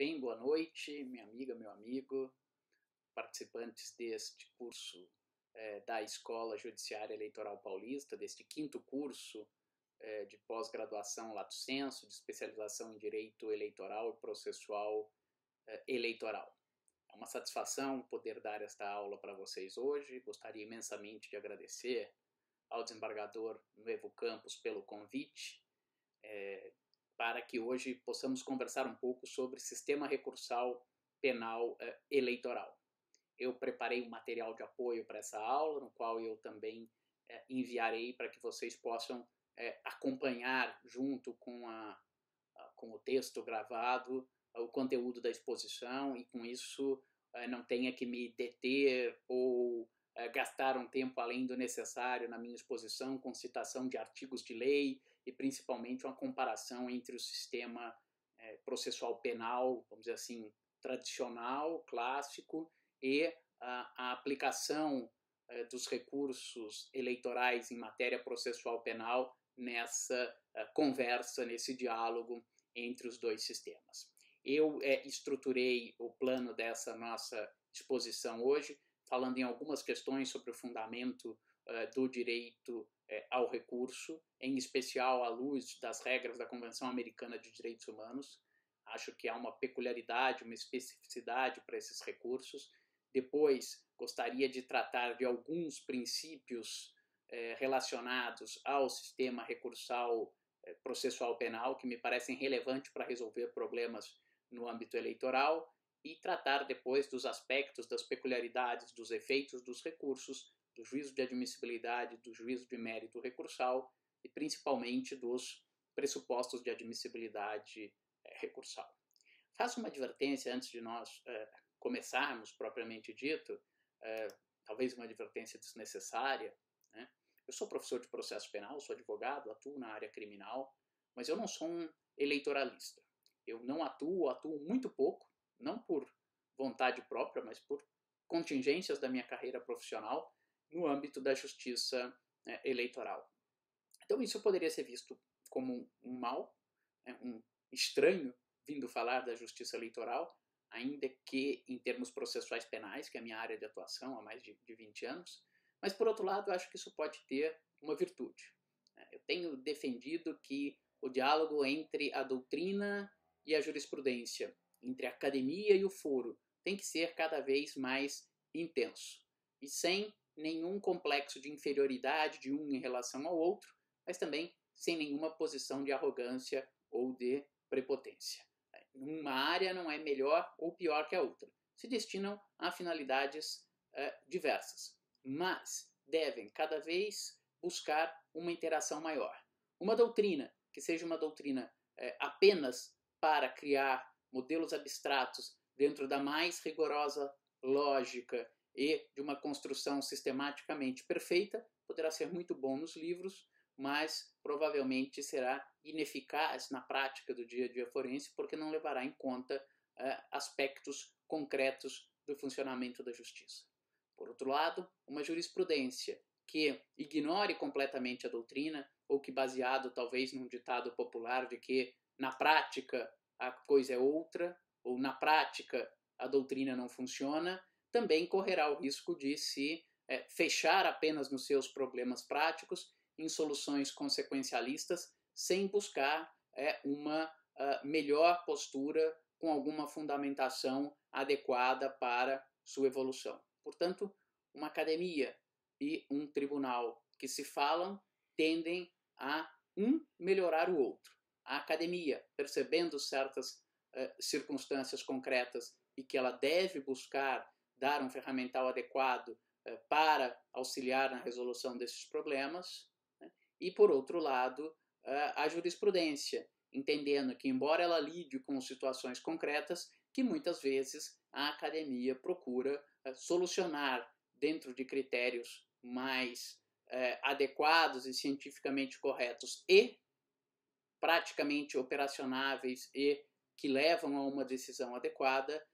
Bem, boa noite, minha amiga, meu amigo, participantes deste curso é, da Escola Judiciária Eleitoral Paulista, deste quinto curso é, de pós-graduação Lato Senso, de especialização em Direito Eleitoral e Processual é, Eleitoral. É uma satisfação poder dar esta aula para vocês hoje. Gostaria imensamente de agradecer ao desembargador Nuevo Campos pelo convite. É, para que hoje possamos conversar um pouco sobre sistema recursal penal eh, eleitoral. Eu preparei um material de apoio para essa aula, no qual eu também eh, enviarei para que vocês possam eh, acompanhar junto com, a, com o texto gravado o conteúdo da exposição e com isso não tenha que me deter ou gastar um tempo além do necessário na minha exposição com citação de artigos de lei e principalmente uma comparação entre o sistema é, processual penal, vamos dizer assim, tradicional, clássico, e a, a aplicação é, dos recursos eleitorais em matéria processual penal nessa é, conversa, nesse diálogo entre os dois sistemas. Eu é, estruturei o plano dessa nossa exposição hoje, falando em algumas questões sobre o fundamento uh, do direito é, ao recurso, em especial à luz das regras da Convenção Americana de Direitos Humanos. Acho que há uma peculiaridade, uma especificidade para esses recursos. Depois, gostaria de tratar de alguns princípios é, relacionados ao sistema recursal é, processual penal, que me parecem relevantes para resolver problemas no âmbito eleitoral, e tratar depois dos aspectos, das peculiaridades, dos efeitos dos recursos do juízo de admissibilidade, do juízo de mérito recursal e principalmente dos pressupostos de admissibilidade é, recursal. Faço uma advertência antes de nós é, começarmos, propriamente dito, é, talvez uma advertência desnecessária. Né? Eu sou professor de processo penal, sou advogado, atuo na área criminal, mas eu não sou um eleitoralista. Eu não atuo, atuo muito pouco, não por vontade própria, mas por contingências da minha carreira profissional no âmbito da justiça é, eleitoral. Então, isso poderia ser visto como um mal, né, um estranho vindo falar da justiça eleitoral, ainda que em termos processuais penais, que é a minha área de atuação há mais de, de 20 anos, mas por outro lado, eu acho que isso pode ter uma virtude. Né. Eu tenho defendido que o diálogo entre a doutrina e a jurisprudência, entre a academia e o foro, tem que ser cada vez mais intenso e sem nenhum complexo de inferioridade de um em relação ao outro, mas também sem nenhuma posição de arrogância ou de prepotência. Uma área não é melhor ou pior que a outra. Se destinam a finalidades eh, diversas, mas devem cada vez buscar uma interação maior. Uma doutrina que seja uma doutrina eh, apenas para criar modelos abstratos dentro da mais rigorosa lógica e de uma construção sistematicamente perfeita, poderá ser muito bom nos livros, mas provavelmente será ineficaz na prática do dia a dia forense, porque não levará em conta uh, aspectos concretos do funcionamento da justiça. Por outro lado, uma jurisprudência que ignore completamente a doutrina, ou que baseado talvez num ditado popular de que na prática a coisa é outra, ou na prática a doutrina não funciona, também correrá o risco de se é, fechar apenas nos seus problemas práticos, em soluções consequencialistas, sem buscar é, uma uh, melhor postura com alguma fundamentação adequada para sua evolução. Portanto, uma academia e um tribunal que se falam tendem a um melhorar o outro. A academia, percebendo certas uh, circunstâncias concretas e que ela deve buscar dar um ferramental adequado eh, para auxiliar na resolução desses problemas, né? e, por outro lado, eh, a jurisprudência, entendendo que, embora ela lide com situações concretas, que muitas vezes a academia procura eh, solucionar dentro de critérios mais adequados e cientificamente corretos e praticamente operacionáveis e que levam a uma decisão adequada,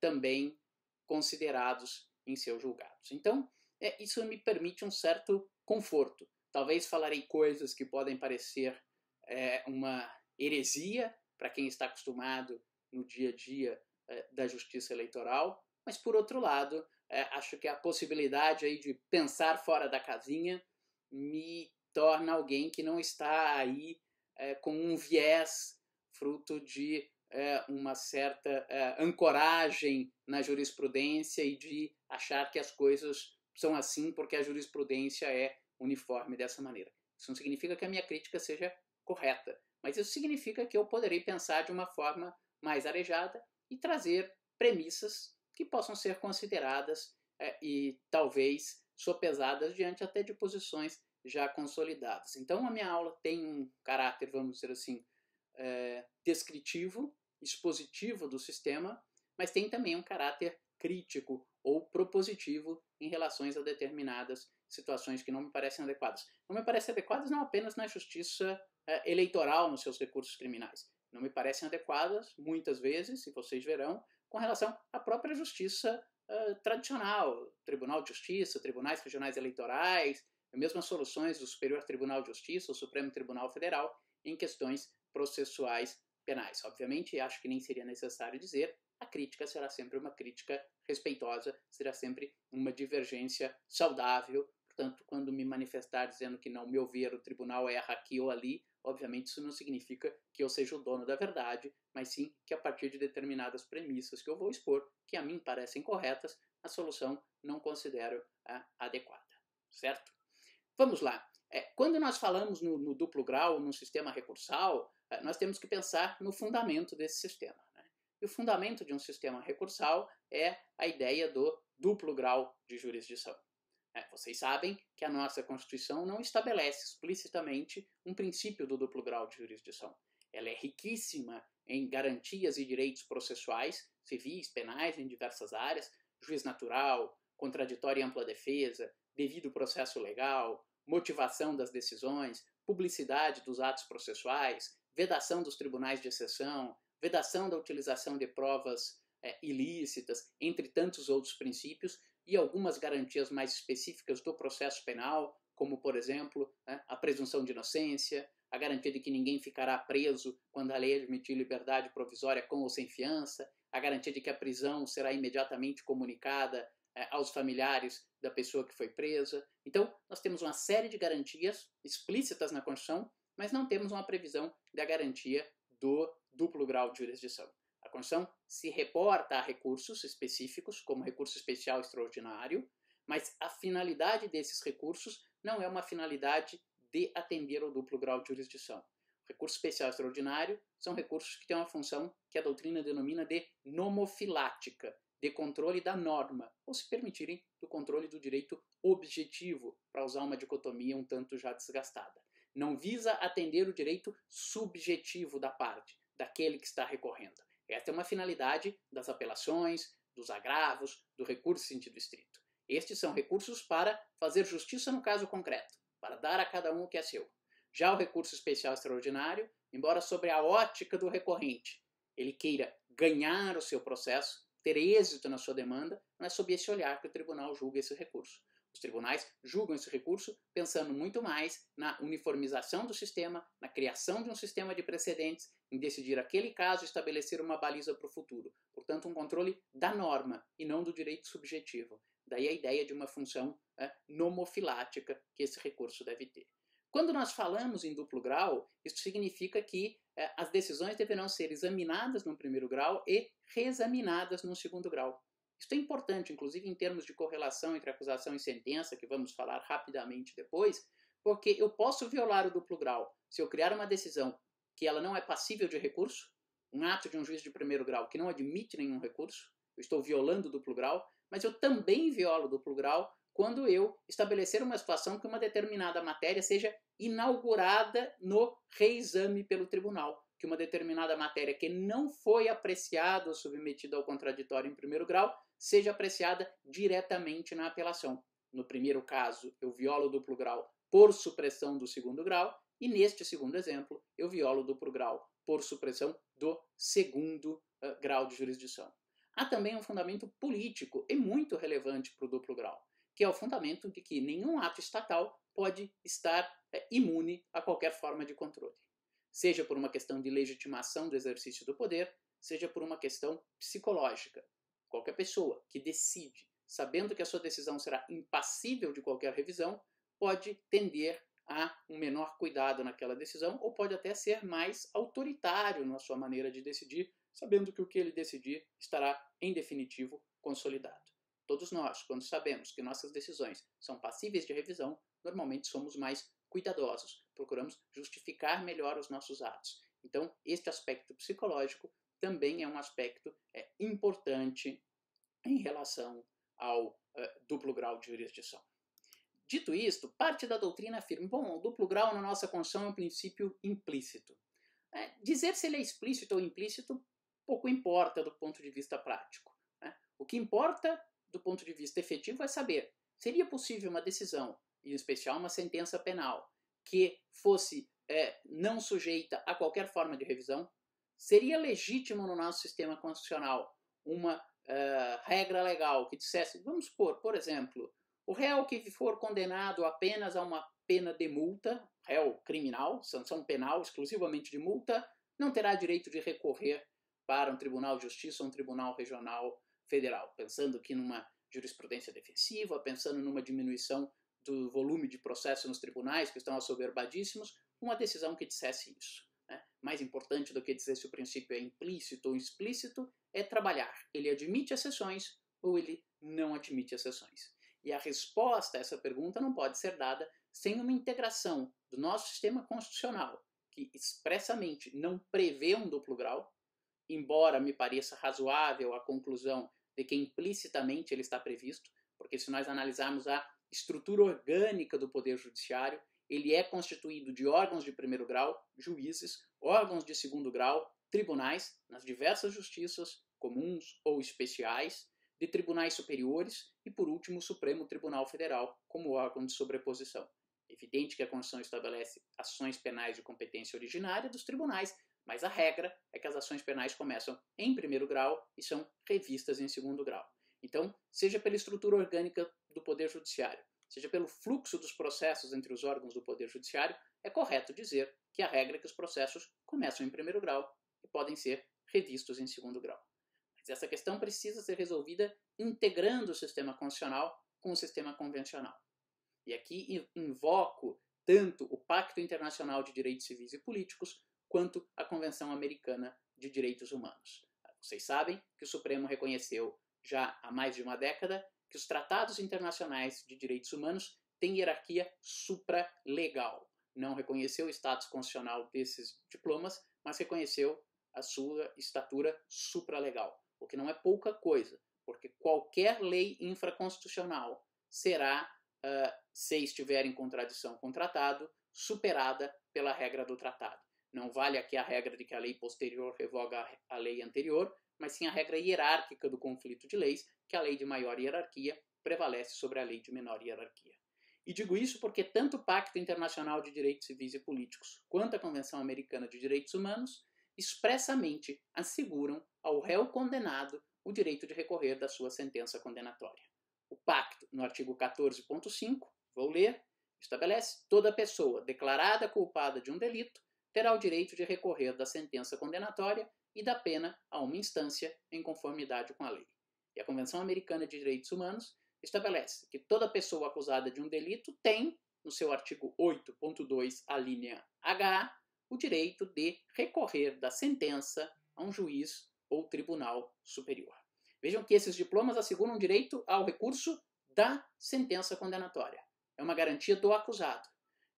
também considerados em seus julgados. Então, é, isso me permite um certo conforto. Talvez falarei coisas que podem parecer é, uma heresia para quem está acostumado no dia a dia é, da justiça eleitoral, mas por outro lado, é, acho que a possibilidade aí de pensar fora da casinha me torna alguém que não está aí é, com um viés fruto de é, uma certa é, ancoragem na jurisprudência e de achar que as coisas são assim porque a jurisprudência é uniforme dessa maneira. Isso não significa que a minha crítica seja correta, mas isso significa que eu poderei pensar de uma forma mais arejada e trazer premissas que possam ser consideradas é, e talvez sopesadas diante até de posições já consolidadas. Então a minha aula tem um caráter, vamos dizer assim, é, descritivo, expositivo do sistema, mas tem também um caráter crítico ou propositivo em relação a determinadas situações que não me parecem adequadas. Não me parecem adequadas não apenas na justiça eh, eleitoral nos seus recursos criminais. Não me parecem adequadas, muitas vezes, e vocês verão, com relação à própria justiça eh, tradicional, Tribunal de Justiça, tribunais regionais eleitorais, mesmo as soluções do Superior Tribunal de Justiça, o Supremo Tribunal Federal, em questões processuais penais. Obviamente, acho que nem seria necessário dizer, a crítica será sempre uma crítica respeitosa, será sempre uma divergência saudável. Portanto, quando me manifestar dizendo que não me ouvir, o tribunal erra aqui ou ali, obviamente isso não significa que eu seja o dono da verdade, mas sim que a partir de determinadas premissas que eu vou expor, que a mim parecem corretas, a solução não considero ah, adequada, certo? Vamos lá. É, quando nós falamos no, no duplo grau, no sistema recursal, eh, nós temos que pensar no fundamento desse sistema. Né? E o fundamento de um sistema recursal é a ideia do duplo grau de jurisdição. É, vocês sabem que a nossa Constituição não estabelece explicitamente um princípio do duplo grau de jurisdição. Ela é riquíssima em garantias e direitos processuais, civis, penais, em diversas áreas, juiz natural, contraditória e ampla defesa, devido processo legal, motivação das decisões, publicidade dos atos processuais, vedação dos tribunais de exceção, vedação da utilização de provas é, ilícitas, entre tantos outros princípios, e algumas garantias mais específicas do processo penal, como, por exemplo, né, a presunção de inocência, a garantia de que ninguém ficará preso quando a lei admitir liberdade provisória com ou sem fiança, a garantia de que a prisão será imediatamente comunicada é, aos familiares da pessoa que foi presa. Então, nós temos uma série de garantias explícitas na Constituição mas não temos uma previsão da garantia do duplo grau de jurisdição. A Constituição se reporta a recursos específicos, como recurso especial extraordinário, mas a finalidade desses recursos não é uma finalidade de atender ao duplo grau de jurisdição. Recurso especial extraordinário são recursos que têm uma função que a doutrina denomina de nomofilática, de controle da norma, ou se permitirem, do controle do direito objetivo, para usar uma dicotomia um tanto já desgastada não visa atender o direito subjetivo da parte, daquele que está recorrendo. Esta é uma finalidade das apelações, dos agravos, do recurso em sentido estrito. Estes são recursos para fazer justiça no caso concreto, para dar a cada um o que é seu. Já o recurso especial extraordinário, embora sobre a ótica do recorrente, ele queira ganhar o seu processo, ter êxito na sua demanda, não é sob esse olhar que o tribunal julga esse recurso. Os tribunais julgam esse recurso pensando muito mais na uniformização do sistema, na criação de um sistema de precedentes, em decidir aquele caso e estabelecer uma baliza para o futuro. Portanto, um controle da norma e não do direito subjetivo. Daí a ideia de uma função é, nomofilática que esse recurso deve ter. Quando nós falamos em duplo grau, isso significa que é, as decisões deverão ser examinadas no primeiro grau e reexaminadas no segundo grau. Isso é importante, inclusive em termos de correlação entre acusação e sentença, que vamos falar rapidamente depois, porque eu posso violar o duplo grau se eu criar uma decisão que ela não é passível de recurso, um ato de um juiz de primeiro grau que não admite nenhum recurso, eu estou violando o duplo grau, mas eu também violo o duplo grau quando eu estabelecer uma situação que uma determinada matéria seja inaugurada no reexame pelo tribunal, que uma determinada matéria que não foi apreciada ou submetida ao contraditório em primeiro grau seja apreciada diretamente na apelação. No primeiro caso, eu violo o duplo grau por supressão do segundo grau, e neste segundo exemplo, eu violo o duplo grau por supressão do segundo uh, grau de jurisdição. Há também um fundamento político e muito relevante para o duplo grau, que é o fundamento de que nenhum ato estatal pode estar é, imune a qualquer forma de controle, seja por uma questão de legitimação do exercício do poder, seja por uma questão psicológica, Qualquer pessoa que decide, sabendo que a sua decisão será impassível de qualquer revisão, pode tender a um menor cuidado naquela decisão ou pode até ser mais autoritário na sua maneira de decidir, sabendo que o que ele decidir estará em definitivo consolidado. Todos nós, quando sabemos que nossas decisões são passíveis de revisão, normalmente somos mais cuidadosos, procuramos justificar melhor os nossos atos. Então, este aspecto psicológico também é um aspecto é, importante em relação ao é, duplo grau de jurisdição. Dito isto, parte da doutrina afirma: bom, o duplo grau na nossa Constituição é um princípio implícito. É, dizer se ele é explícito ou implícito pouco importa do ponto de vista prático. Né? O que importa do ponto de vista efetivo é saber: seria possível uma decisão, em especial uma sentença penal, que fosse é, não sujeita a qualquer forma de revisão, Seria legítimo no nosso sistema constitucional uma uh, regra legal que dissesse, vamos supor, por exemplo, o réu que for condenado apenas a uma pena de multa, réu criminal, sanção penal exclusivamente de multa, não terá direito de recorrer para um tribunal de justiça ou um tribunal regional federal, pensando aqui numa jurisprudência defensiva, pensando numa diminuição do volume de processo nos tribunais, que estão assoberbadíssimos, uma decisão que dissesse isso mais importante do que dizer se o princípio é implícito ou explícito, é trabalhar. Ele admite exceções ou ele não admite exceções. E a resposta a essa pergunta não pode ser dada sem uma integração do nosso sistema constitucional, que expressamente não prevê um duplo grau, embora me pareça razoável a conclusão de que implicitamente ele está previsto, porque se nós analisarmos a estrutura orgânica do Poder Judiciário, ele é constituído de órgãos de primeiro grau, juízes, órgãos de segundo grau, tribunais, nas diversas justiças, comuns ou especiais, de tribunais superiores e, por último, o Supremo Tribunal Federal, como órgão de sobreposição. Evidente que a Constituição estabelece ações penais de competência originária dos tribunais, mas a regra é que as ações penais começam em primeiro grau e são revistas em segundo grau. Então, seja pela estrutura orgânica do Poder Judiciário, seja pelo fluxo dos processos entre os órgãos do Poder Judiciário, é correto dizer que a regra é que os processos começam em primeiro grau e podem ser revistos em segundo grau. Mas essa questão precisa ser resolvida integrando o sistema constitucional com o sistema convencional. E aqui invoco tanto o Pacto Internacional de Direitos Civis e Políticos quanto a Convenção Americana de Direitos Humanos. Vocês sabem que o Supremo reconheceu já há mais de uma década que os tratados internacionais de direitos humanos têm hierarquia supralegal. Não reconheceu o status constitucional desses diplomas, mas reconheceu a sua estatura supralegal, o que não é pouca coisa, porque qualquer lei infraconstitucional será, uh, se estiver em contradição com o tratado, superada pela regra do tratado. Não vale aqui a regra de que a lei posterior revoga a lei anterior, mas sim a regra hierárquica do conflito de leis, que a lei de maior hierarquia prevalece sobre a lei de menor hierarquia. E digo isso porque tanto o Pacto Internacional de Direitos Civis e Políticos quanto a Convenção Americana de Direitos Humanos expressamente asseguram ao réu condenado o direito de recorrer da sua sentença condenatória. O pacto, no artigo 14.5, vou ler, estabelece: toda pessoa declarada culpada de um delito terá o direito de recorrer da sentença condenatória e da pena a uma instância em conformidade com a lei. E a Convenção Americana de Direitos Humanos estabelece que toda pessoa acusada de um delito tem, no seu artigo 8.2, a linha H, o direito de recorrer da sentença a um juiz ou tribunal superior. Vejam que esses diplomas asseguram o direito ao recurso da sentença condenatória. É uma garantia do acusado.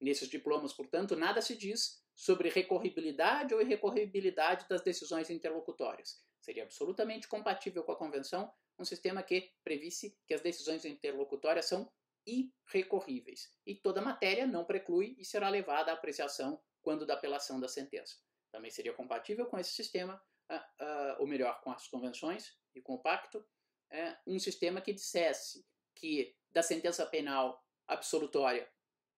Nesses diplomas, portanto, nada se diz sobre recorribilidade ou irrecorribilidade das decisões interlocutórias. Seria absolutamente compatível com a Convenção um sistema que previsse que as decisões interlocutórias são irrecorríveis e toda matéria não preclui e será levada à apreciação quando da apelação da sentença. Também seria compatível com esse sistema, ah, ah, ou melhor, com as convenções e com o pacto, é, um sistema que dissesse que da sentença penal absolutória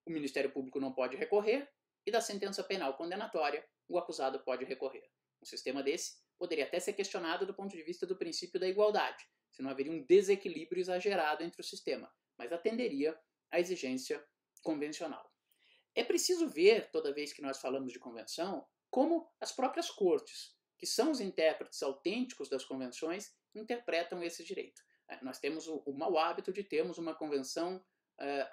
o Ministério Público não pode recorrer e da sentença penal condenatória o acusado pode recorrer. Um sistema desse poderia até ser questionado do ponto de vista do princípio da igualdade, senão haveria um desequilíbrio exagerado entre o sistema, mas atenderia à exigência convencional. É preciso ver, toda vez que nós falamos de convenção, como as próprias cortes, que são os intérpretes autênticos das convenções, interpretam esse direito. É, nós temos o, mau hábito de termos uma convenção uh,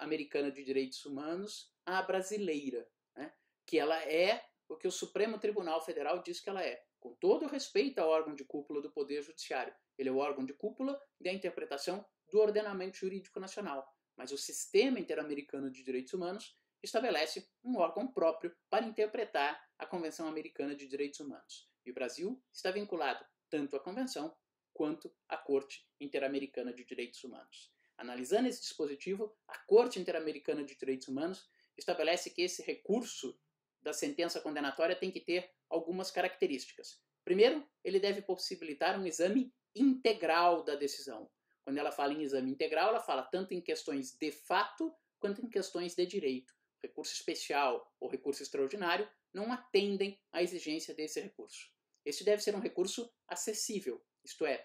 americana de direitos humanos à brasileira, né, que ela é o que o Supremo Tribunal Federal diz que ela é. Com todo respeito ao órgão de cúpula do Poder Judiciário, ele é o órgão de cúpula da interpretação do ordenamento jurídico nacional, mas o sistema interamericano de direitos humanos estabelece um órgão próprio para interpretar a Convenção Americana de Direitos Humanos. E o Brasil está vinculado tanto à Convenção quanto à Corte Interamericana de Direitos Humanos. Analisando esse dispositivo, a Corte Interamericana de Direitos Humanos estabelece que esse recurso da sentença condenatória tem que ter algumas características. Primeiro, ele deve possibilitar um exame integral da decisão. Quando ela fala em exame integral, ela fala tanto em questões de fato quanto em questões de direito. Recurso especial ou recurso extraordinário não atendem à exigência desse recurso. Este deve ser um recurso acessível, isto é,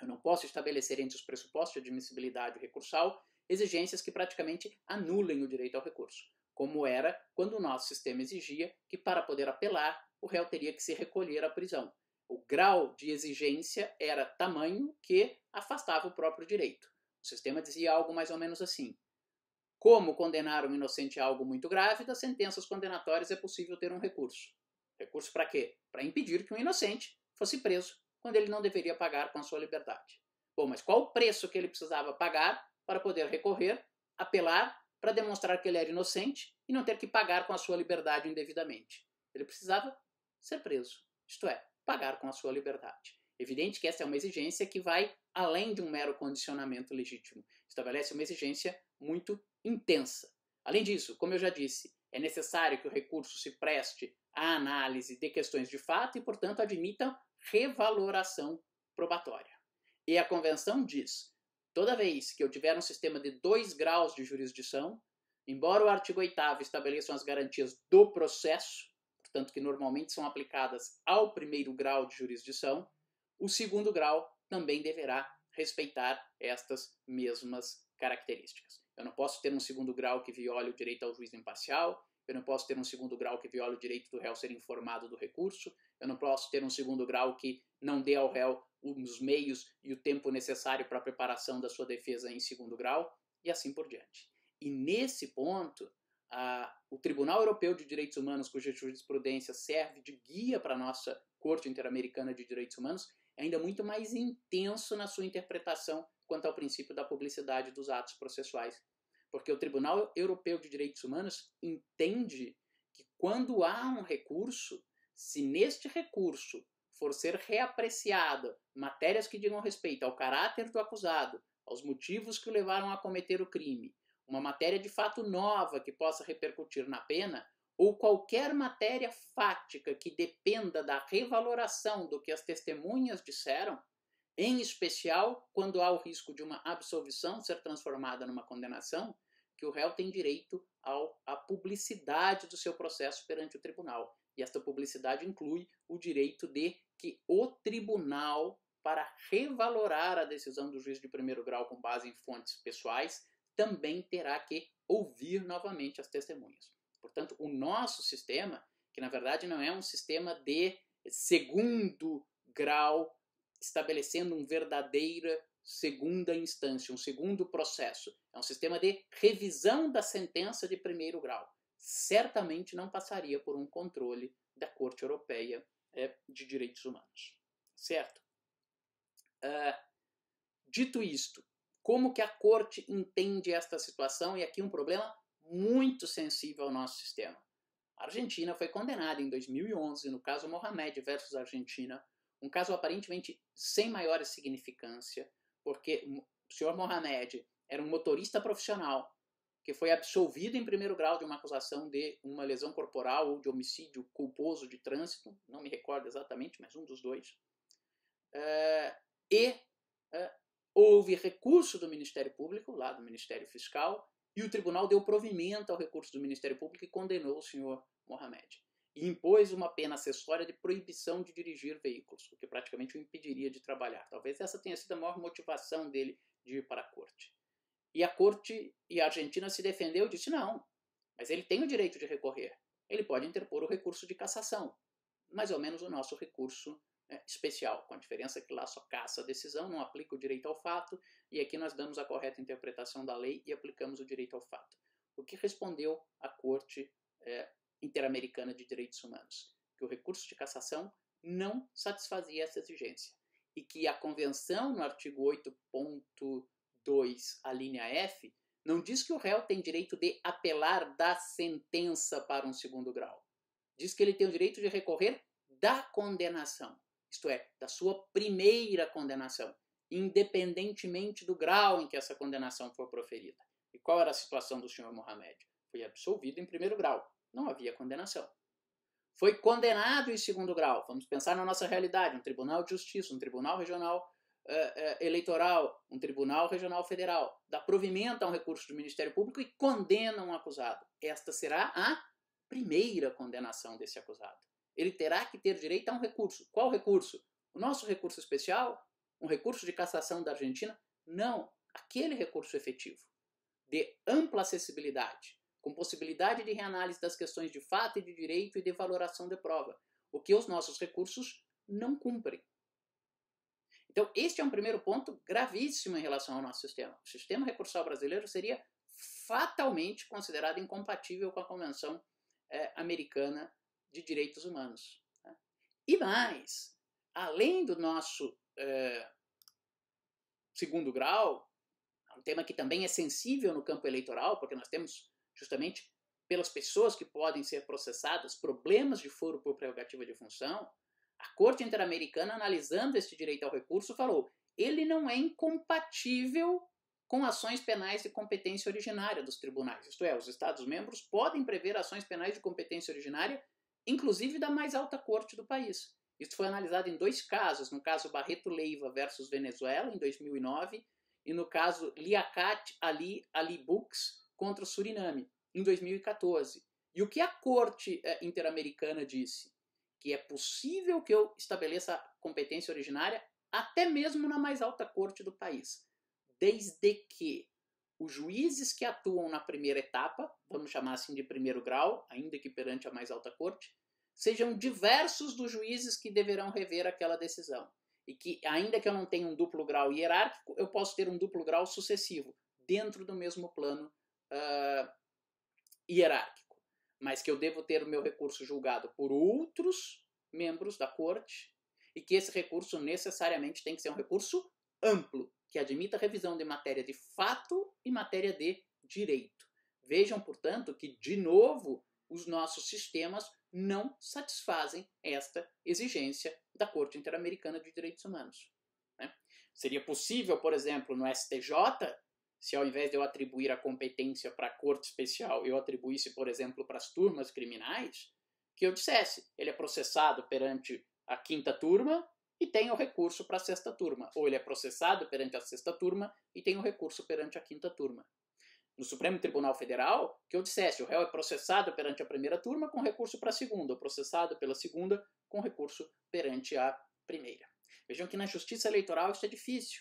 eu não posso estabelecer entre os pressupostos de admissibilidade recursal exigências que praticamente anulem o direito ao recurso, como era quando o nosso sistema exigia que, para poder apelar, o réu teria que se recolher à prisão. O grau de exigência era tamanho que afastava o próprio direito. O sistema dizia algo mais ou menos assim: como condenar um inocente a algo muito grave, das sentenças condenatórias é possível ter um recurso. Recurso para quê? Para impedir que um inocente fosse preso quando ele não deveria pagar com a sua liberdade. Bom, mas qual o preço que ele precisava pagar para poder recorrer, apelar, para demonstrar que ele era inocente e não ter que pagar com a sua liberdade indevidamente? Ele precisava ser preso, isto é, pagar com a sua liberdade. Evidente que essa é uma exigência que vai além de um mero condicionamento legítimo. Estabelece uma exigência muito intensa. Além disso, como eu já disse, é necessário que o recurso se preste à análise de questões de fato e, portanto, admita revaloração probatória. E a convenção diz: toda vez que eu tiver um sistema de dois graus de jurisdição, embora o artigo 8 estabeleça as garantias do processo, tanto que normalmente são aplicadas ao primeiro grau de jurisdição, o segundo grau também deverá respeitar estas mesmas características. Eu não posso ter um segundo grau que viole o direito ao juízo imparcial, eu não posso ter um segundo grau que viole o direito do réu ser informado do recurso, eu não posso ter um segundo grau que não dê ao réu os meios e o tempo necessário para a preparação da sua defesa em segundo grau, e assim por diante. E nesse ponto, a o Tribunal Europeu de Direitos Humanos, cuja jurisprudência serve de guia para a nossa Corte Interamericana de Direitos Humanos, é ainda muito mais intenso na sua interpretação quanto ao princípio da publicidade dos atos processuais. Porque o Tribunal Europeu de Direitos Humanos entende que quando há um recurso, se neste recurso for ser reapreciado matérias que digam respeito ao caráter do acusado, aos motivos que o levaram a cometer o crime uma matéria de fato nova que possa repercutir na pena, ou qualquer matéria fática que dependa da revaloração do que as testemunhas disseram, em especial quando há o risco de uma absolvição ser transformada numa condenação, que o réu tem direito ao, à publicidade do seu processo perante o tribunal. E esta publicidade inclui o direito de que o tribunal, para revalorar a decisão do juiz de primeiro grau com base em fontes pessoais, também terá que ouvir novamente as testemunhas. Portanto, o nosso sistema, que na verdade não é um sistema de segundo grau, estabelecendo uma verdadeira segunda instância, um segundo processo, é um sistema de revisão da sentença de primeiro grau. Certamente não passaria por um controle da Corte Europeia eh, de Direitos Humanos. Certo? Uh, dito isto, como que a corte entende esta situação? E aqui um problema muito sensível ao nosso sistema. A Argentina foi condenada em 2011, no caso Mohamed versus Argentina, um caso aparentemente sem maior significância, porque o senhor Mohamed era um motorista profissional que foi absolvido em primeiro grau de uma acusação de uma lesão corporal ou de homicídio culposo de trânsito, não me recordo exatamente, mas um dos dois. Uh, e uh, Houve recurso do Ministério Público, lá do Ministério Fiscal, e o tribunal deu provimento ao recurso do Ministério Público e condenou o senhor Mohamed. E impôs uma pena acessória de proibição de dirigir veículos, o que praticamente o impediria de trabalhar. Talvez essa tenha sido a maior motivação dele de ir para a corte. E a corte e a Argentina se defendeu e disse: não, mas ele tem o direito de recorrer. Ele pode interpor o recurso de cassação, mais ou menos o nosso recurso é, especial, com a diferença que lá só caça a decisão, não aplica o direito ao fato, e aqui nós damos a correta interpretação da lei e aplicamos o direito ao fato. O que respondeu a Corte é, Interamericana de Direitos Humanos? Que o recurso de cassação não satisfazia essa exigência e que a Convenção, no artigo 8.2, a linha F, não diz que o réu tem direito de apelar da sentença para um segundo grau. Diz que ele tem o direito de recorrer da condenação isto é, da sua primeira condenação, independentemente do grau em que essa condenação for proferida. E qual era a situação do senhor Mohamed? Foi absolvido em primeiro grau, não havia condenação. Foi condenado em segundo grau, vamos pensar na nossa realidade, um tribunal de justiça, um tribunal regional uh, uh, eleitoral, um tribunal regional federal, dá provimento a um recurso do Ministério Público e condena um acusado. Esta será a primeira condenação desse acusado ele terá que ter direito a um recurso. Qual recurso? O nosso recurso especial? Um recurso de cassação da Argentina? Não, aquele recurso efetivo, de ampla acessibilidade, com possibilidade de reanálise das questões de fato e de direito e de valoração de prova, o que os nossos recursos não cumprem. Então, este é um primeiro ponto gravíssimo em relação ao nosso sistema. O sistema recursal brasileiro seria fatalmente considerado incompatível com a Convenção eh, Americana de direitos humanos. Né? E mais, além do nosso é, segundo grau, um tema que também é sensível no campo eleitoral, porque nós temos justamente pelas pessoas que podem ser processadas problemas de foro por prerrogativa de função, a Corte Interamericana, analisando este direito ao recurso, falou: ele não é incompatível com ações penais de competência originária dos tribunais. Isto é, os Estados-membros podem prever ações penais de competência originária inclusive da mais alta corte do país. Isso foi analisado em dois casos, no caso Barreto Leiva versus Venezuela, em 2009, e no caso Liakat Ali Ali Bux contra o Suriname, em 2014. E o que a Corte eh, Interamericana disse? Que é possível que eu estabeleça competência originária até mesmo na mais alta corte do país, desde que os juízes que atuam na primeira etapa, vamos chamar assim de primeiro grau, ainda que perante a mais alta corte, sejam diversos dos juízes que deverão rever aquela decisão. E que, ainda que eu não tenha um duplo grau hierárquico, eu posso ter um duplo grau sucessivo, dentro do mesmo plano uh, hierárquico. Mas que eu devo ter o meu recurso julgado por outros membros da corte, e que esse recurso necessariamente tem que ser um recurso amplo, que admita revisão de matéria de fato e matéria de direito. Vejam, portanto, que, de novo, os nossos sistemas não satisfazem esta exigência da Corte Interamericana de Direitos Humanos. Né? Seria possível, por exemplo, no STJ, se ao invés de eu atribuir a competência para a Corte Especial, eu atribuísse, por exemplo, para as turmas criminais, que eu dissesse, ele é processado perante a quinta turma, e tem o recurso para a sexta turma. Ou ele é processado perante a sexta turma e tem o recurso perante a quinta turma. No Supremo Tribunal Federal, que eu dissesse, o réu é processado perante a primeira turma com recurso para a segunda, ou processado pela segunda com recurso perante a primeira. Vejam que na justiça eleitoral isso é difícil,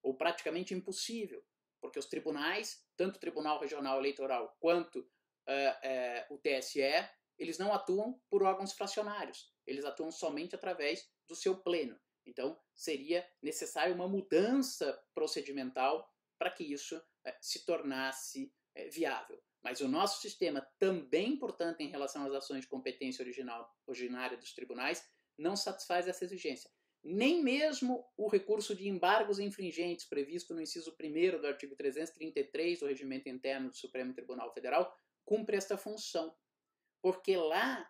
ou praticamente impossível, porque os tribunais, tanto o Tribunal Regional Eleitoral quanto uh, uh, o TSE, eles não atuam por órgãos fracionários, eles atuam somente através do seu pleno. Então, seria necessária uma mudança procedimental para que isso é, se tornasse é, viável. Mas o nosso sistema, também, importante em relação às ações de competência original, originária dos tribunais, não satisfaz essa exigência. Nem mesmo o recurso de embargos infringentes previsto no inciso 1 do artigo 333 do Regimento Interno do Supremo Tribunal Federal cumpre esta função. Porque lá,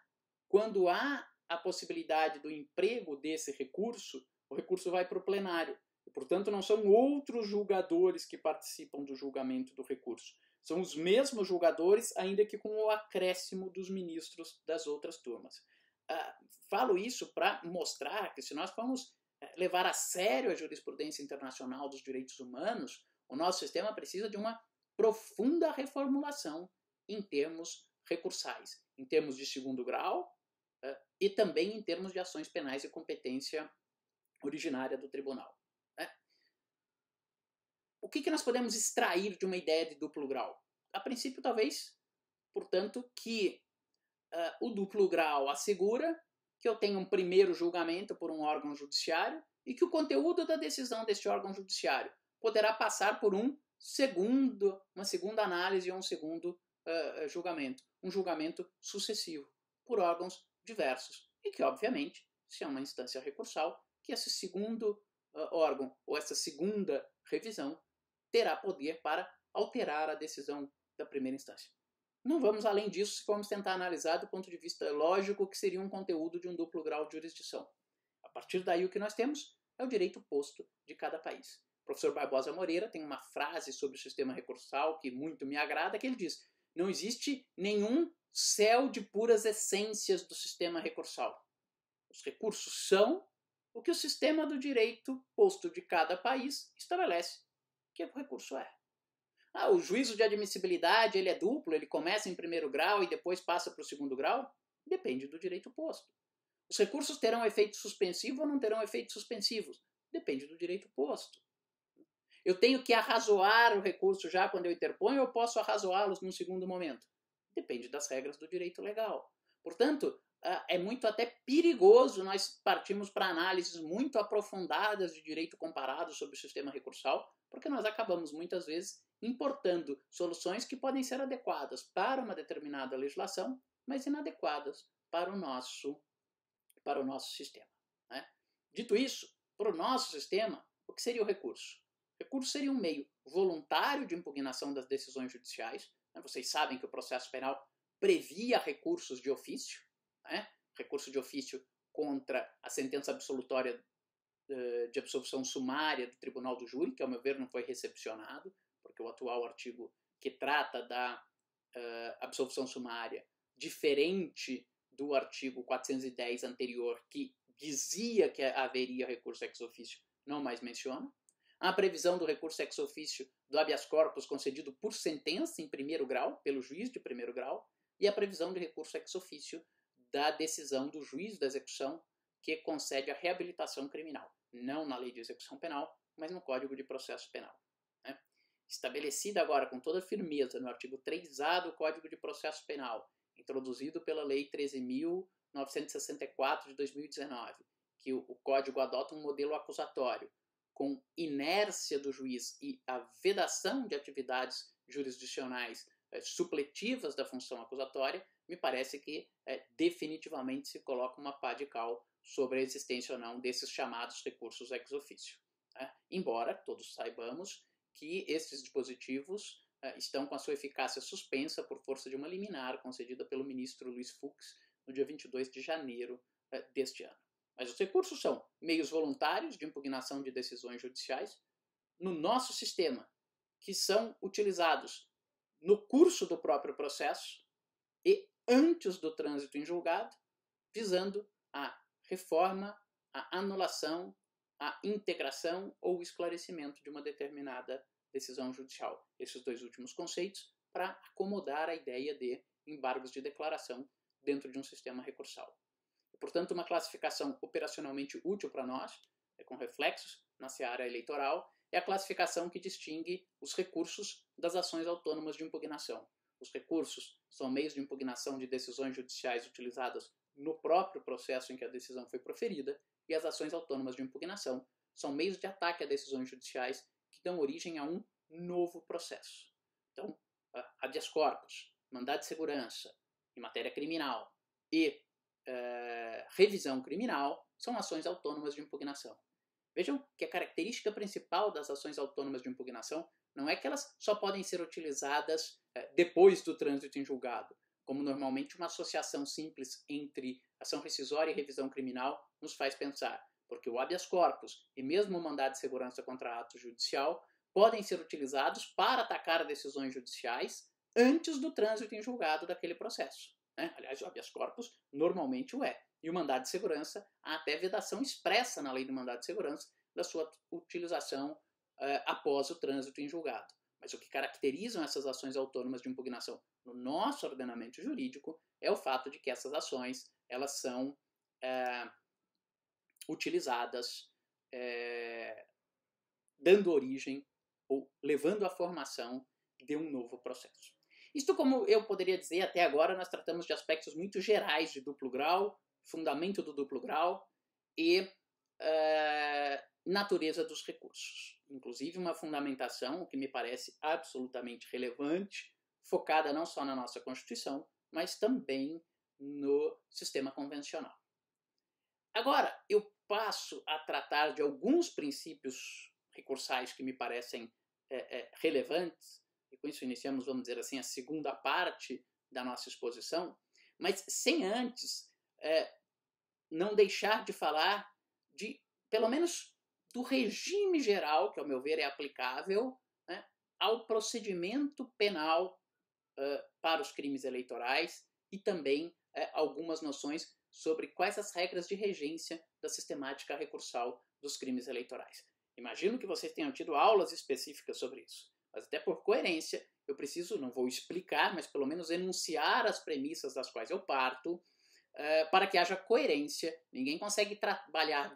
quando há a possibilidade do emprego desse recurso, o recurso vai para o plenário. E, portanto, não são outros julgadores que participam do julgamento do recurso. São os mesmos julgadores, ainda que com o acréscimo dos ministros das outras turmas. Ah, falo isso para mostrar que se nós formos eh, levar a sério a jurisprudência internacional dos direitos humanos, o nosso sistema precisa de uma profunda reformulação em termos recursais, em termos de segundo grau, e também em termos de ações penais e competência originária do tribunal. Né? O que, que nós podemos extrair de uma ideia de duplo grau? A princípio, talvez, portanto, que uh, o duplo grau assegura que eu tenha um primeiro julgamento por um órgão judiciário e que o conteúdo da decisão deste órgão judiciário poderá passar por um segundo, uma segunda análise ou um segundo uh, julgamento, um julgamento sucessivo por órgãos diversos, e que, obviamente, se é uma instância recursal, que esse segundo uh, órgão ou essa segunda revisão terá poder para alterar a decisão da primeira instância. Não vamos além disso se formos tentar analisar do ponto de vista lógico que seria um conteúdo de um duplo grau de jurisdição. A partir daí, o que nós temos é o direito posto de cada país. O professor Barbosa Moreira tem uma frase sobre o sistema recursal que muito me agrada, que ele diz: não existe nenhum céu de puras essências do sistema recursal. Os recursos são o que o sistema do direito posto de cada país estabelece que o recurso é. Ah, o juízo de admissibilidade ele é duplo, ele começa em primeiro grau e depois passa para o segundo grau? Depende do direito posto. Os recursos terão efeito suspensivo ou não terão efeito suspensivos? Depende do direito posto. Eu tenho que arrazoar o recurso já quando eu interponho ou posso arrazoá-los num segundo momento? Depende das regras do direito legal. Portanto, ah, é muito até perigoso nós partirmos para análises muito aprofundadas de direito comparado sobre o sistema recursal, porque nós acabamos muitas vezes importando soluções que podem ser adequadas para uma determinada legislação, mas inadequadas para o nosso para o nosso sistema. Né? Dito isso, para o nosso sistema, o que seria o recurso? O recurso seria um meio voluntário de impugnação das decisões judiciais né? Vocês sabem que o processo penal previa recursos de ofício, né? recurso de ofício contra a sentença absolutória eh, de absolvição sumária do Tribunal do Júri, que ao meu ver não foi recepcionado, porque o atual artigo que trata da uh, absolvição sumária, diferente do artigo 410 anterior, que dizia que haveria recurso ex ofício, não mais menciona a previsão do recurso ex officio do habeas corpus concedido por sentença em primeiro grau, pelo juiz de primeiro grau, e a previsão de recurso ex officio da decisão do juiz da execução que concede a reabilitação criminal, não na lei de execução penal, mas no Código de Processo Penal. Né? Estabelecida agora com toda firmeza no artigo 3A do Código de Processo Penal, introduzido pela Lei 13.964 de 2019, que o Código adota um modelo acusatório com inércia do juiz e a vedação de atividades jurisdicionais é, supletivas da função acusatória, me parece que é, definitivamente se coloca uma pá de cal sobre a existência ou não desses chamados recursos ex officio. Né? Embora todos saibamos que esses dispositivos é, estão com a sua eficácia suspensa por força de uma liminar concedida pelo ministro Luiz Fux no dia 22 de janeiro deste ano. Mas os recursos são meios voluntários de impugnação de decisões judiciais no nosso sistema, que são utilizados no curso do próprio processo e antes do trânsito em julgado, visando a reforma, a anulação, a integração ou esclarecimento de uma determinada decisão judicial. Esses dois últimos conceitos para acomodar a ideia de embargos de declaração dentro de um sistema recursal portanto, uma classificação operacionalmente útil para nós, é com reflexos na seara eleitoral, é a classificação que distingue os recursos das ações autônomas de impugnação. Os recursos são meios de impugnação de decisões judiciais utilizadas no próprio processo em que a decisão foi proferida, e as ações autônomas de impugnação são meios de ataque a decisões judiciais que dão origem a um novo processo. Então, ah, habeas corpus, mandado de segurança em matéria criminal e é, revisão criminal são ações autônomas de impugnação. Vejam que a característica principal das ações autônomas de impugnação não é que elas só podem ser utilizadas é, depois do trânsito em julgado, como normalmente uma associação simples entre ação rescisória e revisão criminal nos faz pensar, porque o habeas corpus e mesmo o mandado de segurança contra ato judicial podem ser utilizados para atacar decisões judiciais antes do trânsito em julgado daquele processo. Né? Aliás, o habeas corpus normalmente o é. E o mandado de segurança, há até vedação expressa na lei do mandado de segurança da sua utilização eh, após o trânsito em julgado. Mas o que caracterizam essas ações autônomas de impugnação no nosso ordenamento jurídico é o fato de que essas ações elas são eh, utilizadas eh, dando origem ou levando à formação de um novo processo. Isto, como eu poderia dizer, até agora nós tratamos de aspectos muito gerais de duplo grau, fundamento do duplo grau e uh, natureza dos recursos. Inclusive, uma fundamentação, o que me parece absolutamente relevante, focada não só na nossa Constituição, mas também no sistema convencional. Agora, eu passo a tratar de alguns princípios recursais que me parecem é, é, relevantes e com isso iniciamos, vamos dizer assim, a segunda parte da nossa exposição, mas sem antes é, não deixar de falar de, pelo menos, do regime geral, que ao meu ver é aplicável né, ao procedimento penal uh, para os crimes eleitorais e também uh, algumas noções sobre quais as regras de regência da sistemática recursal dos crimes eleitorais. Imagino que vocês tenham tido aulas específicas sobre isso. Mas até por coerência, eu preciso, não vou explicar, mas pelo menos enunciar as premissas das quais eu parto, eh, para que haja coerência. Ninguém consegue trabalhar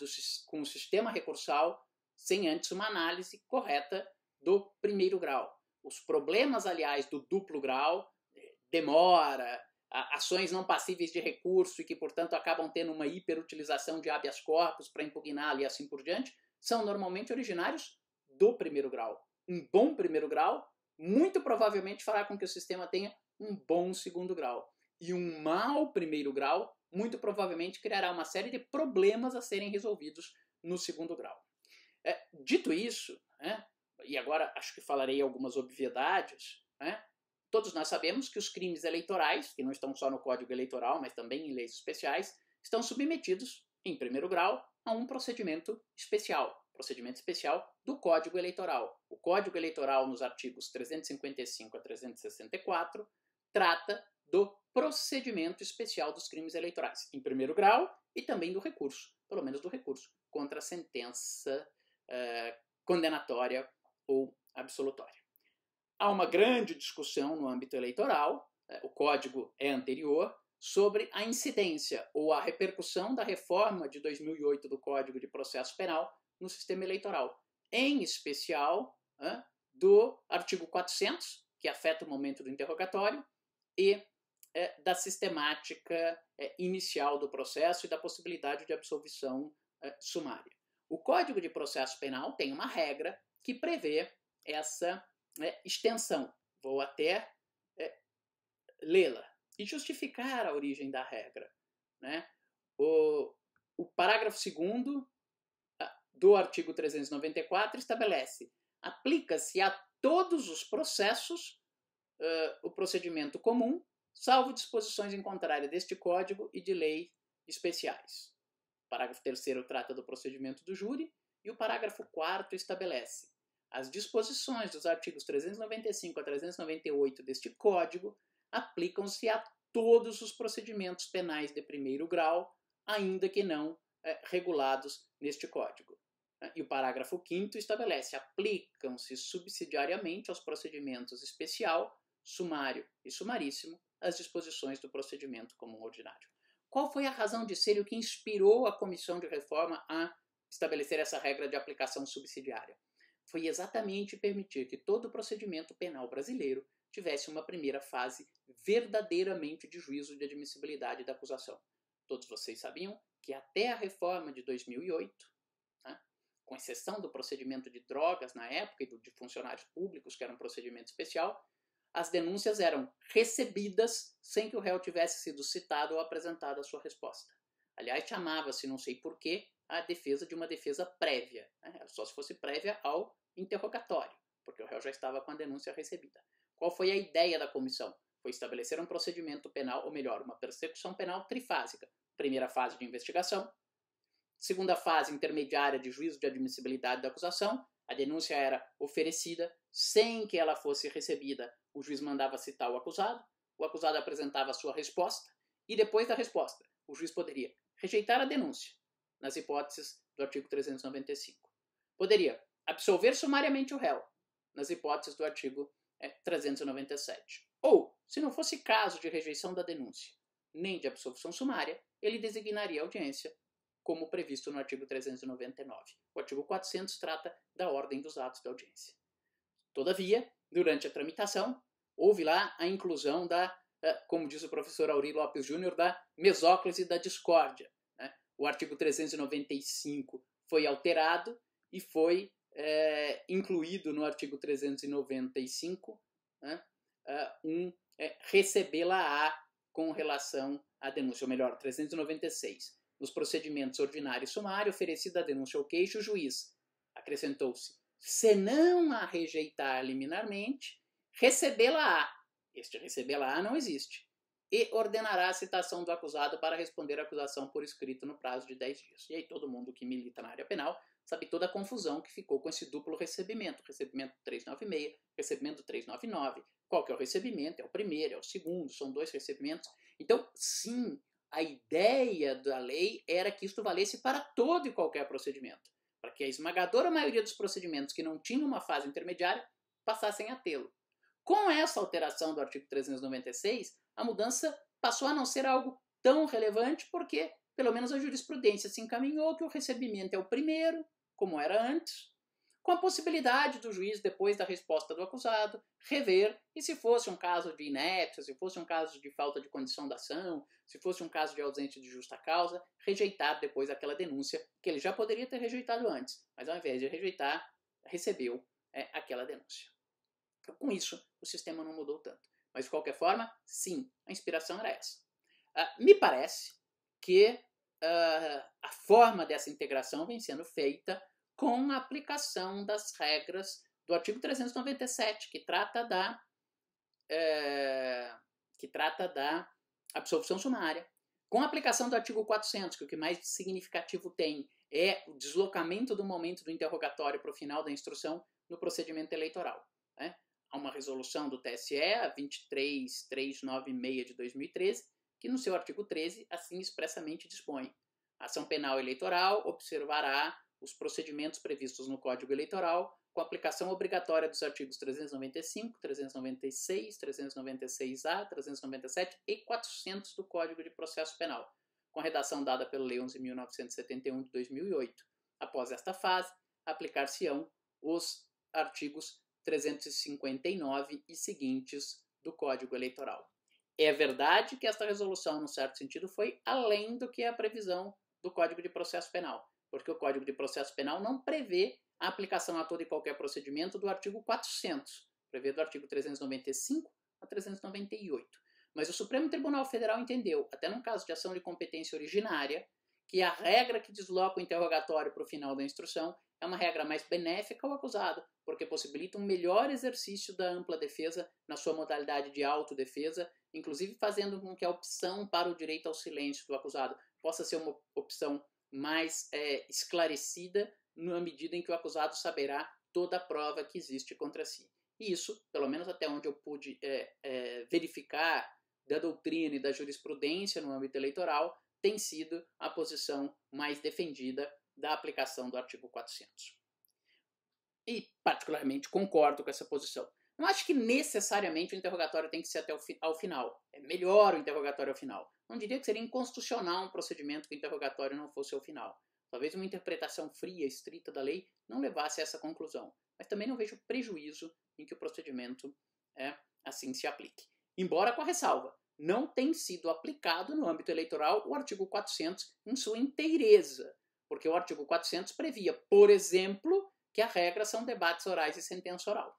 com o sistema recursal sem antes uma análise correta do primeiro grau. Os problemas, aliás, do duplo grau, eh, demora, ações não passíveis de recurso e que, portanto, acabam tendo uma hiperutilização de habeas corpus para impugná-la e assim por diante, são normalmente originários do primeiro grau um bom primeiro grau, muito provavelmente fará com que o sistema tenha um bom segundo grau. E um mau primeiro grau, muito provavelmente criará uma série de problemas a serem resolvidos no segundo grau. É, dito isso, né, e agora acho que falarei algumas obviedades, né, todos nós sabemos que os crimes eleitorais, que não estão só no Código Eleitoral, mas também em leis especiais, estão submetidos, em primeiro grau, a um procedimento especial, procedimento especial do Código Eleitoral. O Código Eleitoral, nos artigos 355 a 364, trata do procedimento especial dos crimes eleitorais, em primeiro grau e também do recurso, pelo menos do recurso, contra a sentença eh, condenatória ou absolutória. Há uma grande discussão no âmbito eleitoral, eh, o código é anterior, sobre a incidência ou a repercussão da reforma de 2008 do Código de Processo Penal no sistema eleitoral, em especial né, do artigo 400, que afeta o momento do interrogatório, e é, da sistemática é, inicial do processo e da possibilidade de absolvição é, sumária. O Código de Processo Penal tem uma regra que prevê essa é, extensão. Vou até é, lê-la e justificar a origem da regra. Né? O, o parágrafo 2 do artigo 394 estabelece: aplica-se a todos os processos uh, o procedimento comum, salvo disposições em contrário deste Código e de lei especiais. O parágrafo 3 trata do procedimento do júri e o parágrafo 4 estabelece: as disposições dos artigos 395 a 398 deste Código aplicam-se a todos os procedimentos penais de primeiro grau, ainda que não regulados neste Código. Né? E o parágrafo 5 estabelece: aplicam-se subsidiariamente aos procedimentos especial, sumário e sumaríssimo as disposições do procedimento comum ordinário. Qual foi a razão de ser e o que inspirou a Comissão de Reforma a estabelecer essa regra de aplicação subsidiária? Foi exatamente permitir que todo o procedimento penal brasileiro tivesse uma primeira fase verdadeiramente de juízo de admissibilidade da acusação. Todos vocês sabiam que até a reforma de 2008, com exceção do procedimento de drogas na época e do, de funcionários públicos, que era um procedimento especial, as denúncias eram recebidas sem que o réu tivesse sido citado ou apresentado a sua resposta. Aliás, chamava-se, não sei porquê, a defesa de uma defesa prévia, né? só se fosse prévia ao interrogatório, porque o réu já estava com a denúncia recebida. Qual foi a ideia da comissão? Foi estabelecer um procedimento penal, ou melhor, uma persecução penal trifásica. Primeira fase de investigação, Segunda fase intermediária de juízo de admissibilidade da acusação, a denúncia era oferecida sem que ela fosse recebida. O juiz mandava citar o acusado, o acusado apresentava a sua resposta e depois da resposta, o juiz poderia rejeitar a denúncia, nas hipóteses do artigo 395. Poderia absolver sumariamente o réu, nas hipóteses do artigo 397. Eh, Ou, se não fosse caso de rejeição da denúncia, nem de absolvição sumária, ele designaria audiência como previsto no artigo 399. O artigo 400 trata da ordem dos atos da audiência. Todavia, durante a tramitação, houve lá a inclusão da, eh, como diz o professor Auri Lopes Júnior, da mesóclise da discórdia. Né? O artigo 395 foi alterado e foi é, incluído no artigo 395 né, eh, um é, recebê-la-á com relação à denúncia, ou melhor, 396 nos procedimentos ordinário e sumário, oferecida a denúncia ou queixa, o juiz, acrescentou-se, se não a rejeitar liminarmente, recebê-la-á. Este recebê-la-á não existe. E ordenará a citação do acusado para responder a acusação por escrito no prazo de 10 dias. E aí todo mundo que milita na área penal sabe toda a confusão que ficou com esse duplo recebimento. Recebimento 396, recebimento 399. Qual que é o recebimento? É o primeiro, é o segundo, são dois recebimentos. Então, sim, a ideia da lei era que isto valesse para todo e qualquer procedimento, para que a esmagadora maioria dos procedimentos que não tinham uma fase intermediária passassem a tê-lo. Com essa alteração do artigo 396, a mudança passou a não ser algo tão relevante, porque pelo menos a jurisprudência se encaminhou que o recebimento é o primeiro, como era antes, com a possibilidade do juiz, depois da resposta do acusado, rever e, se fosse um caso de inépcia, se fosse um caso de falta de condição da ação, se fosse um caso de ausência de justa causa, rejeitar depois aquela denúncia que ele já poderia ter rejeitado antes, mas ao invés de rejeitar, recebeu é, aquela denúncia. Então, com isso, o sistema não mudou tanto. Mas, de qualquer forma, sim, a inspiração era essa. Ah, me parece que Uh, a forma dessa integração vem sendo feita com a aplicação das regras do artigo 397, que trata da, é, que trata da absolvição sumária. Com a aplicação do artigo 400, que o que mais significativo tem é o deslocamento do momento do interrogatório para o final da instrução no procedimento eleitoral. Né? Há uma resolução do TSE, a 23396 de 2013, que no seu artigo 13 assim expressamente dispõe: a ação penal eleitoral observará os procedimentos previstos no Código Eleitoral, com aplicação obrigatória dos artigos 395, 396, 396-A, 397 e 400 do Código de Processo Penal, com a redação dada pela Lei 11.971 de 2008. Após esta fase, aplicar-se-ão os artigos 359 e seguintes do Código Eleitoral. É verdade que esta resolução, no certo sentido, foi além do que a previsão do Código de Processo Penal, porque o Código de Processo Penal não prevê a aplicação a todo e qualquer procedimento do artigo 400, prevê do artigo 395 a 398. Mas o Supremo Tribunal Federal entendeu, até no caso de ação de competência originária, que a regra que desloca o interrogatório para o final da instrução é uma regra mais benéfica ao acusado, porque possibilita um melhor exercício da ampla defesa na sua modalidade de autodefesa, inclusive fazendo com que a opção para o direito ao silêncio do acusado possa ser uma opção mais é, esclarecida na medida em que o acusado saberá toda a prova que existe contra si. E isso, pelo menos até onde eu pude é, é, verificar da doutrina e da jurisprudência no âmbito eleitoral, tem sido a posição mais defendida da aplicação do artigo 400. E, particularmente, concordo com essa posição. Não acho que necessariamente o interrogatório tem que ser até o fi ao final. É melhor o interrogatório ao final. Não diria que seria inconstitucional um procedimento que o interrogatório não fosse ao final. Talvez uma interpretação fria, estrita da lei não levasse a essa conclusão, mas também não vejo prejuízo em que o procedimento é, assim se aplique. Embora com a ressalva, não tem sido aplicado no âmbito eleitoral o artigo 400 em sua inteireza, porque o artigo 400 previa, por exemplo, que a regra são debates orais e sentença oral.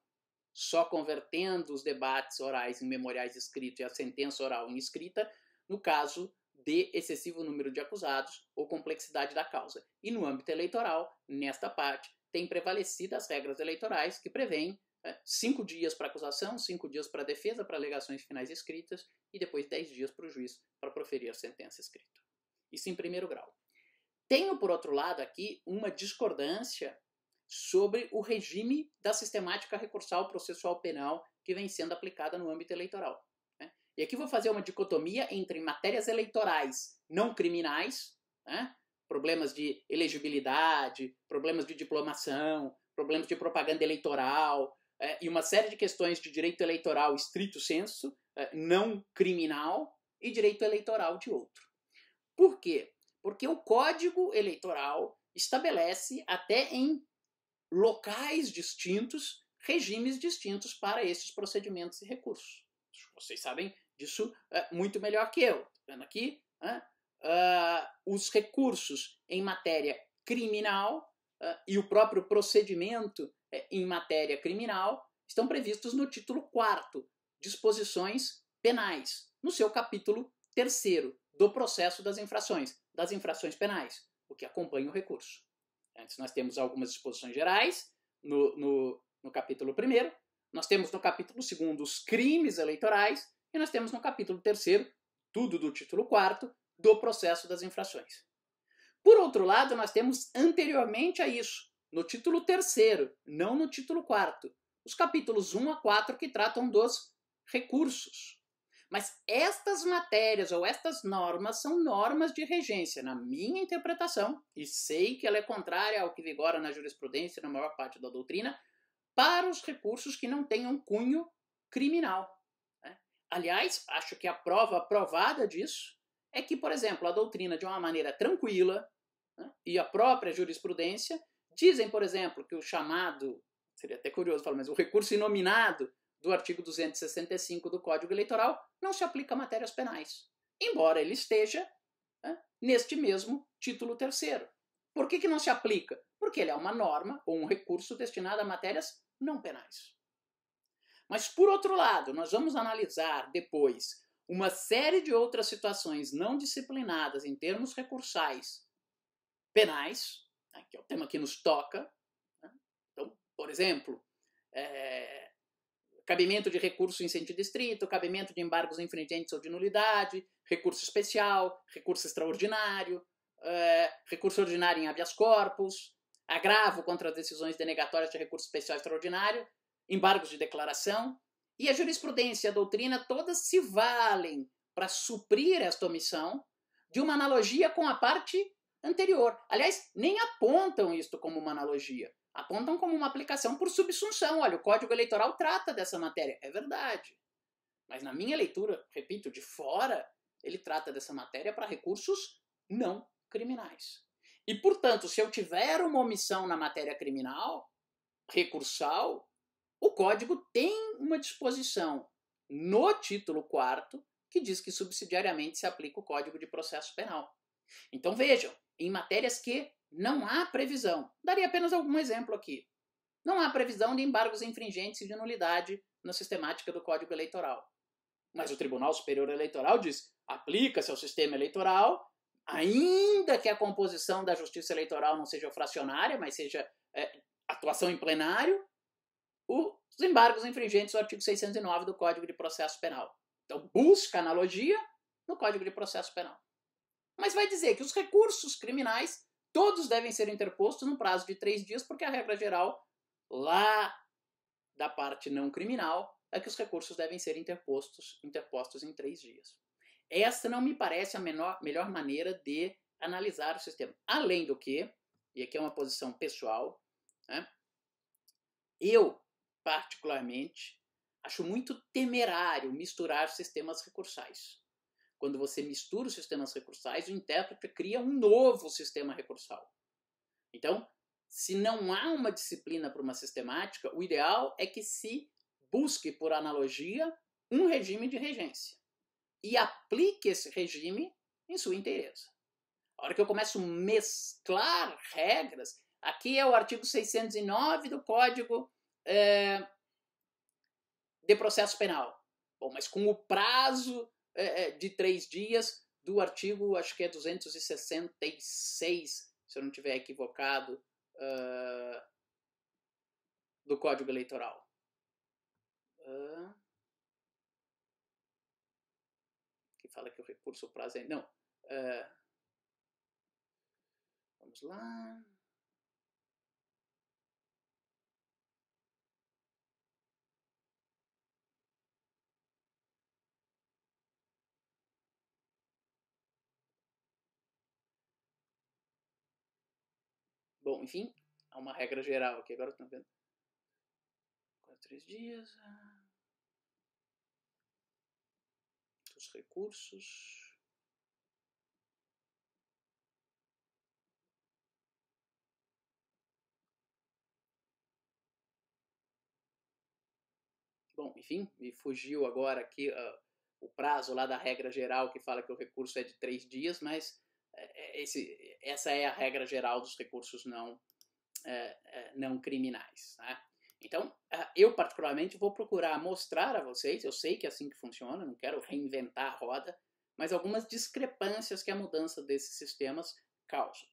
Só convertendo os debates orais em memoriais escritos e a sentença oral em escrita no caso de excessivo número de acusados ou complexidade da causa. E no âmbito eleitoral, nesta parte, tem prevalecido as regras eleitorais que prevêem né, cinco dias para acusação, cinco dias para defesa, para alegações finais escritas e depois dez dias para o juiz para proferir a sentença escrita. Isso em primeiro grau. Tenho, por outro lado, aqui uma discordância sobre o regime da sistemática recursal processual penal que vem sendo aplicada no âmbito eleitoral. E aqui vou fazer uma dicotomia entre matérias eleitorais não criminais, né? problemas de elegibilidade, problemas de diplomação, problemas de propaganda eleitoral é, e uma série de questões de direito eleitoral estrito senso, é, não criminal, e direito eleitoral de outro. Por quê? Porque o Código Eleitoral estabelece até em locais distintos regimes distintos para esses procedimentos e recursos. Vocês sabem disso é, muito melhor que eu. Tá vendo aqui? Né? Uh, os recursos em matéria criminal uh, e o próprio procedimento eh, em matéria criminal estão previstos no título 4 disposições penais, no seu capítulo 3 do processo das infrações, das infrações penais, o que acompanha o recurso. Antes nós temos algumas disposições gerais no, no, no capítulo 1, nós temos no capítulo 2 os crimes eleitorais e nós temos no capítulo terceiro, tudo do título quarto, do processo das infrações. Por outro lado, nós temos anteriormente a isso, no título terceiro, não no título quarto, os capítulos 1 a 4 que tratam dos recursos. Mas estas matérias ou estas normas são normas de regência, na minha interpretação, e sei que ela é contrária ao que vigora na jurisprudência e na maior parte da doutrina, para os recursos que não tenham cunho criminal. Aliás, acho que a prova provada disso é que, por exemplo, a doutrina, de uma maneira tranquila, né, e a própria jurisprudência, dizem, por exemplo, que o chamado, seria até curioso falar, mas o recurso inominado do artigo 265 do Código Eleitoral não se aplica a matérias penais, embora ele esteja né, neste mesmo título terceiro. Por que, que não se aplica? Porque ele é uma norma ou um recurso destinado a matérias não penais. Mas, por outro lado, nós vamos analisar depois uma série de outras situações não disciplinadas em termos recursais penais, né, que é o tema que nos toca. Né? Então, por exemplo, é, cabimento de recurso em sentido estrito, cabimento de embargos infringentes ou de nulidade, recurso especial, recurso extraordinário, é, recurso ordinário em habeas corpus, agravo contra as decisões denegatórias de recurso especial extraordinário, embargos de declaração, e a jurisprudência e a doutrina todas se valem para suprir esta omissão de uma analogia com a parte anterior. Aliás, nem apontam isto como uma analogia, apontam como uma aplicação por subsunção. Olha, o Código Eleitoral trata dessa matéria, é verdade. Mas na minha leitura, repito, de fora, ele trata dessa matéria para recursos não criminais. E, portanto, se eu tiver uma omissão na matéria criminal, recursal, o código tem uma disposição no título 4 que diz que subsidiariamente se aplica o Código de Processo Penal. Então vejam, em matérias que não há previsão, daria apenas algum exemplo aqui. Não há previsão de embargos infringentes e de nulidade na sistemática do Código Eleitoral. Mas o Tribunal Superior Eleitoral diz: aplica-se ao sistema eleitoral, ainda que a composição da Justiça Eleitoral não seja fracionária, mas seja é, atuação em plenário, os embargos infringentes do artigo 609 do Código de Processo Penal. Então, busca analogia no Código de Processo Penal. Mas vai dizer que os recursos criminais, todos devem ser interpostos no prazo de três dias, porque a regra geral, lá da parte não criminal, é que os recursos devem ser interpostos, interpostos em três dias. Essa não me parece a menor, melhor maneira de analisar o sistema. Além do que, e aqui é uma posição pessoal, né, eu particularmente, acho muito temerário misturar sistemas recursais. Quando você mistura os sistemas recursais, o intérprete cria um novo sistema recursal. Então, se não há uma disciplina para uma sistemática, o ideal é que se busque, por analogia, um regime de regência e aplique esse regime em sua inteireza. A hora que eu começo a mesclar regras, aqui é o artigo 609 do Código é, de processo penal. Bom, mas com o prazo é, é de três dias do artigo, acho que é 266, se eu não estiver equivocado, uh, do Código Eleitoral. Uh, que fala que o recurso prazo é. Não. Uh, vamos lá. Bom, enfim, há uma regra geral aqui. Agora estão vendo. Agora três dias. Ah. Os recursos. Bom, enfim, me fugiu agora aqui uh, o prazo lá da regra geral que fala que o recurso é de três dias, mas é, é, esse, essa é a regra geral dos recursos não, é, não criminais. Né? Então, ah, eu particularmente vou procurar mostrar a vocês, eu sei que é assim que funciona, não quero reinventar a roda, mas algumas discrepâncias que a mudança desses sistemas causa.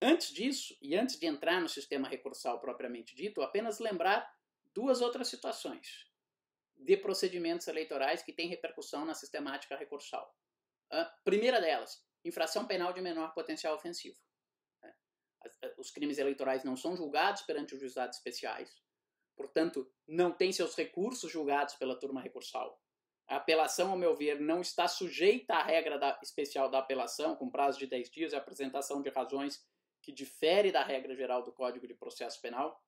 Antes disso, e antes de entrar no sistema recursal propriamente dito, apenas lembrar duas outras situações de procedimentos eleitorais que têm repercussão na sistemática recursal. A ah, primeira delas, infração penal de menor potencial ofensivo. É. É, os crimes eleitorais não são julgados perante os juizados especiais, portanto, não têm seus recursos julgados pela turma recursal. A apelação, ao meu ver, não está sujeita à regra da, especial da apelação, com prazo de 10 dias e apresentação de razões que difere da regra geral do Código de Processo Penal,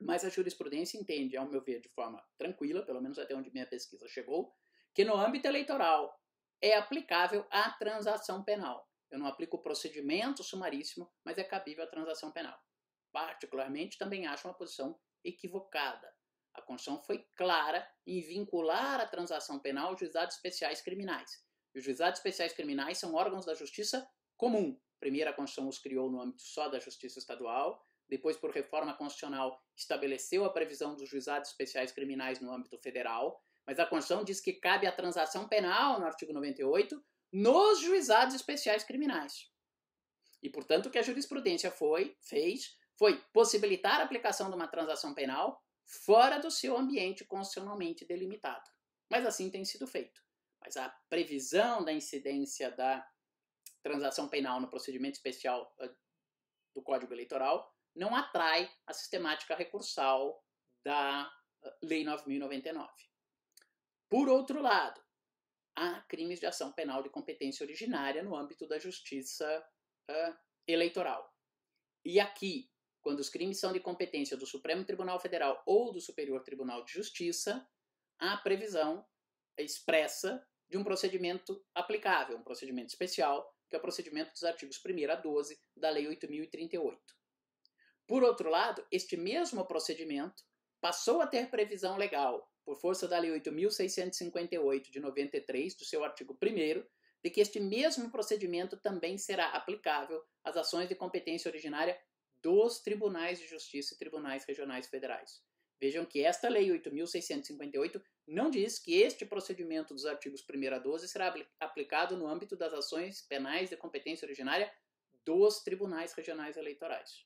mas a jurisprudência entende, ao meu ver, de forma tranquila, pelo menos até onde minha pesquisa chegou, que no âmbito eleitoral é aplicável à transação penal. Eu não aplico o procedimento sumaríssimo, mas é cabível à transação penal. Particularmente, também acho uma posição equivocada. A Constituição foi clara em vincular a transação penal aos juizados especiais criminais. E os juizados especiais criminais são órgãos da justiça comum. Primeiro, a Constituição os criou no âmbito só da justiça estadual, depois, por reforma constitucional, estabeleceu a previsão dos juizados especiais criminais no âmbito federal, mas a Constituição diz que cabe a transação penal, no artigo 98, nos juizados especiais criminais. E, portanto, o que a jurisprudência foi, fez foi possibilitar a aplicação de uma transação penal fora do seu ambiente constitucionalmente delimitado. Mas assim tem sido feito. Mas a previsão da incidência da transação penal no procedimento especial ah, do Código Eleitoral não atrai a sistemática recursal da ah, Lei 9099. Por outro lado, há crimes de ação penal de competência originária no âmbito da justiça uh, eleitoral. E aqui, quando os crimes são de competência do Supremo Tribunal Federal ou do Superior Tribunal de Justiça, há previsão expressa de um procedimento aplicável, um procedimento especial, que é o procedimento dos artigos 1 a 12 da Lei 8.038. Por outro lado, este mesmo procedimento passou a ter previsão legal por força da Lei 8.658 de 93, do seu artigo 1, de que este mesmo procedimento também será aplicável às ações de competência originária dos tribunais de justiça e tribunais regionais federais. Vejam que esta Lei 8.658 não diz que este procedimento dos artigos 1 a 12 será aplicado no âmbito das ações penais de competência originária dos tribunais regionais eleitorais.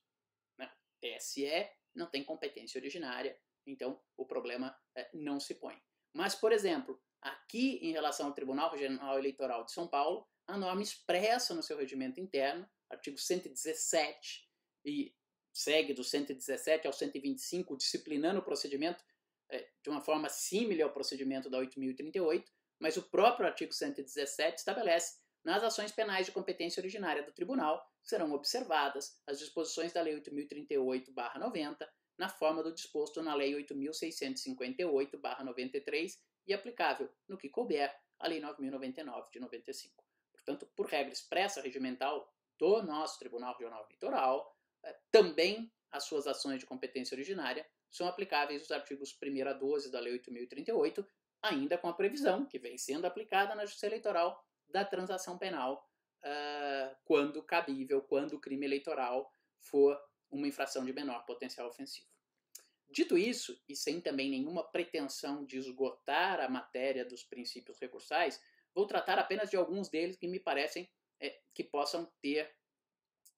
Né? TSE não tem competência originária, então o problema eh, não se põe. Mas, por exemplo, aqui em relação ao Tribunal Regional Eleitoral de São Paulo, a norma expressa no seu regimento interno, artigo 117, e segue do 117 ao 125, disciplinando o procedimento eh, de uma forma similar ao procedimento da 8038, mas o próprio artigo 117 estabelece nas ações penais de competência originária do tribunal serão observadas as disposições da lei 8038/90, na forma do disposto na Lei 8.658-93 e aplicável, no que couber, à Lei 9.099 de 95. Portanto, por regra expressa regimental do nosso Tribunal Regional Eleitoral, eh, também as suas ações de competência originária são aplicáveis os artigos 1 a 12 da Lei 8.038, ainda com a previsão, que vem sendo aplicada na Justiça Eleitoral, da transação penal uh, quando cabível, quando o crime eleitoral for uma infração de menor potencial ofensivo. Dito isso, e sem também nenhuma pretensão de esgotar a matéria dos princípios recursais, vou tratar apenas de alguns deles que me parecem é, que possam ter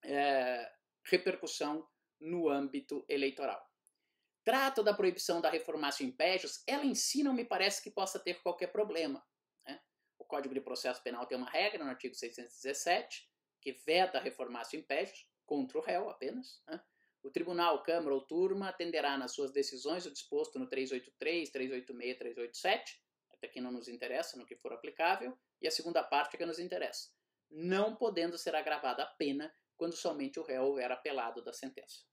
é, repercussão no âmbito eleitoral. Trato da proibição da em impégios, ela em si não me parece que possa ter qualquer problema. Né? O Código de Processo Penal tem uma regra no artigo 617 que veta reformação em impégios contra o réu apenas. Né? O tribunal, Câmara ou Turma atenderá nas suas decisões o disposto no 383, 386, 387, até que não nos interessa, no que for aplicável, e a segunda parte que nos interessa, não podendo ser agravada a pena quando somente o réu houver apelado da sentença.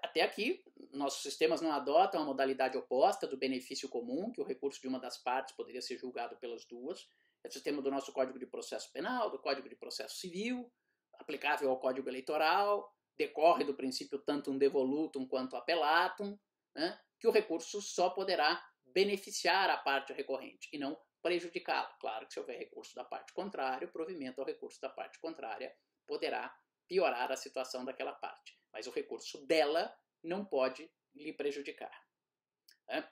Até aqui, nossos sistemas não adotam a modalidade oposta do benefício comum, que o recurso de uma das partes poderia ser julgado pelas duas. É o sistema do nosso Código de Processo Penal, do Código de Processo Civil, aplicável ao Código Eleitoral, decorre do princípio um devolutum quanto apelatum, né, que o recurso só poderá beneficiar a parte recorrente e não prejudicá-la. Claro que se houver recurso da parte contrária, o provimento ao recurso da parte contrária poderá piorar a situação daquela parte, mas o recurso dela não pode lhe prejudicar. Né?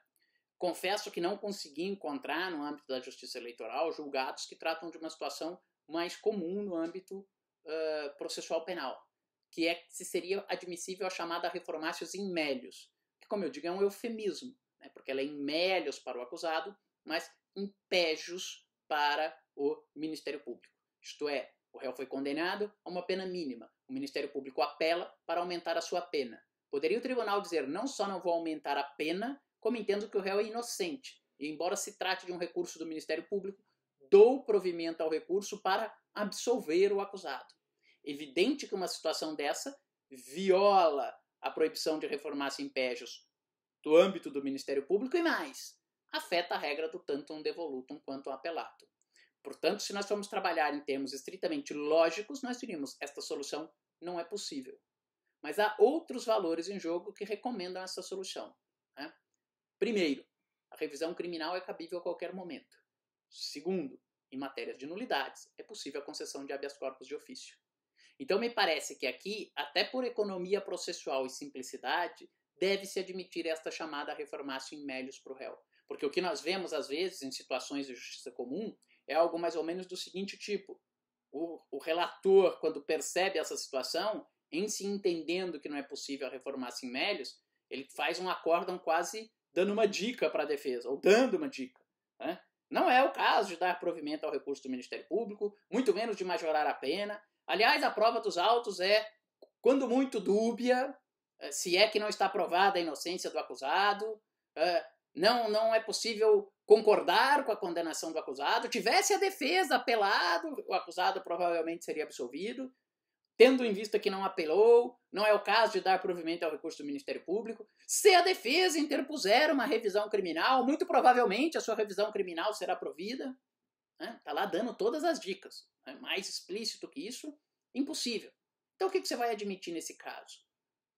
Confesso que não consegui encontrar no âmbito da justiça eleitoral julgados que tratam de uma situação mais comum no âmbito uh, processual penal que é se seria admissível a chamada reformácios in melius, que, como eu digo, é um eufemismo, né, porque ela é in melius para o acusado, mas impégios para o Ministério Público. Isto é, o réu foi condenado a uma pena mínima. O Ministério Público apela para aumentar a sua pena. Poderia o tribunal dizer não só não vou aumentar a pena, como entendo que o réu é inocente. E, embora se trate de um recurso do Ministério Público, dou provimento ao recurso para absolver o acusado evidente que uma situação dessa viola a proibição de reformar simpégios do âmbito do Ministério Público e mais, afeta a regra do tanto um devolutum quanto um apelato. Portanto, se nós formos trabalhar em termos estritamente lógicos, nós diríamos esta solução não é possível. Mas há outros valores em jogo que recomendam essa solução. Né? Primeiro, a revisão criminal é cabível a qualquer momento. Segundo, em matérias de nulidades, é possível a concessão de habeas corpus de ofício. Então, me parece que aqui, até por economia processual e simplicidade, deve-se admitir esta chamada reformação em médios para o réu. Porque o que nós vemos, às vezes, em situações de justiça comum, é algo mais ou menos do seguinte tipo. O, o relator, quando percebe essa situação, em se entendendo que não é possível reformar sem médios, ele faz um acórdão quase dando uma dica para a defesa, ou dando uma dica. Né? Não é o caso de dar provimento ao recurso do Ministério Público, muito menos de majorar a pena, Aliás, a prova dos autos é, quando muito dúbia, eh, se é que não está provada a inocência do acusado, eh, não, não é possível concordar com a condenação do acusado. Tivesse a defesa apelado, o acusado provavelmente seria absolvido. Tendo em vista que não apelou, não é o caso de dar provimento ao recurso do Ministério Público. Se a defesa interpuser uma revisão criminal, muito provavelmente a sua revisão criminal será provida. Né? Tá lá dando todas as dicas. Né? Mais explícito que isso, impossível. Então o que, que você vai admitir nesse caso?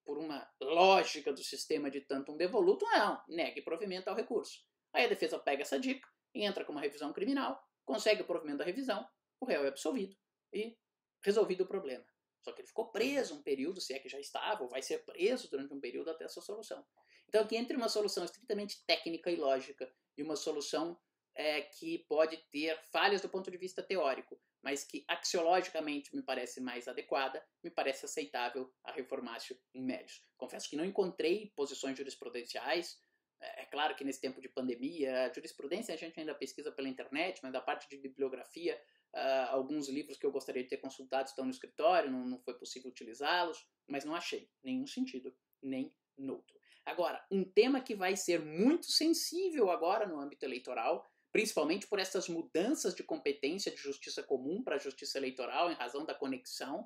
Por uma lógica do sistema de tanto um devoluto, não, negue provimento ao recurso. Aí a defesa pega essa dica, entra com uma revisão criminal, consegue o provimento da revisão, o réu é absolvido e resolvido o problema. Só que ele ficou preso um período, se é que já estava, ou vai ser preso durante um período até essa solução. Então, aqui entre uma solução estritamente técnica e lógica e uma solução é, que pode ter falhas do ponto de vista teórico, mas que axiologicamente me parece mais adequada, me parece aceitável a reformácio em médios. Confesso que não encontrei posições jurisprudenciais. É, é claro que nesse tempo de pandemia, a jurisprudência a gente ainda pesquisa pela internet, mas da parte de bibliografia, uh, alguns livros que eu gostaria de ter consultado estão no escritório, não, não foi possível utilizá-los, mas não achei nenhum sentido, nem noutro. Agora, um tema que vai ser muito sensível agora no âmbito eleitoral principalmente por essas mudanças de competência de justiça comum para a justiça eleitoral, em razão da conexão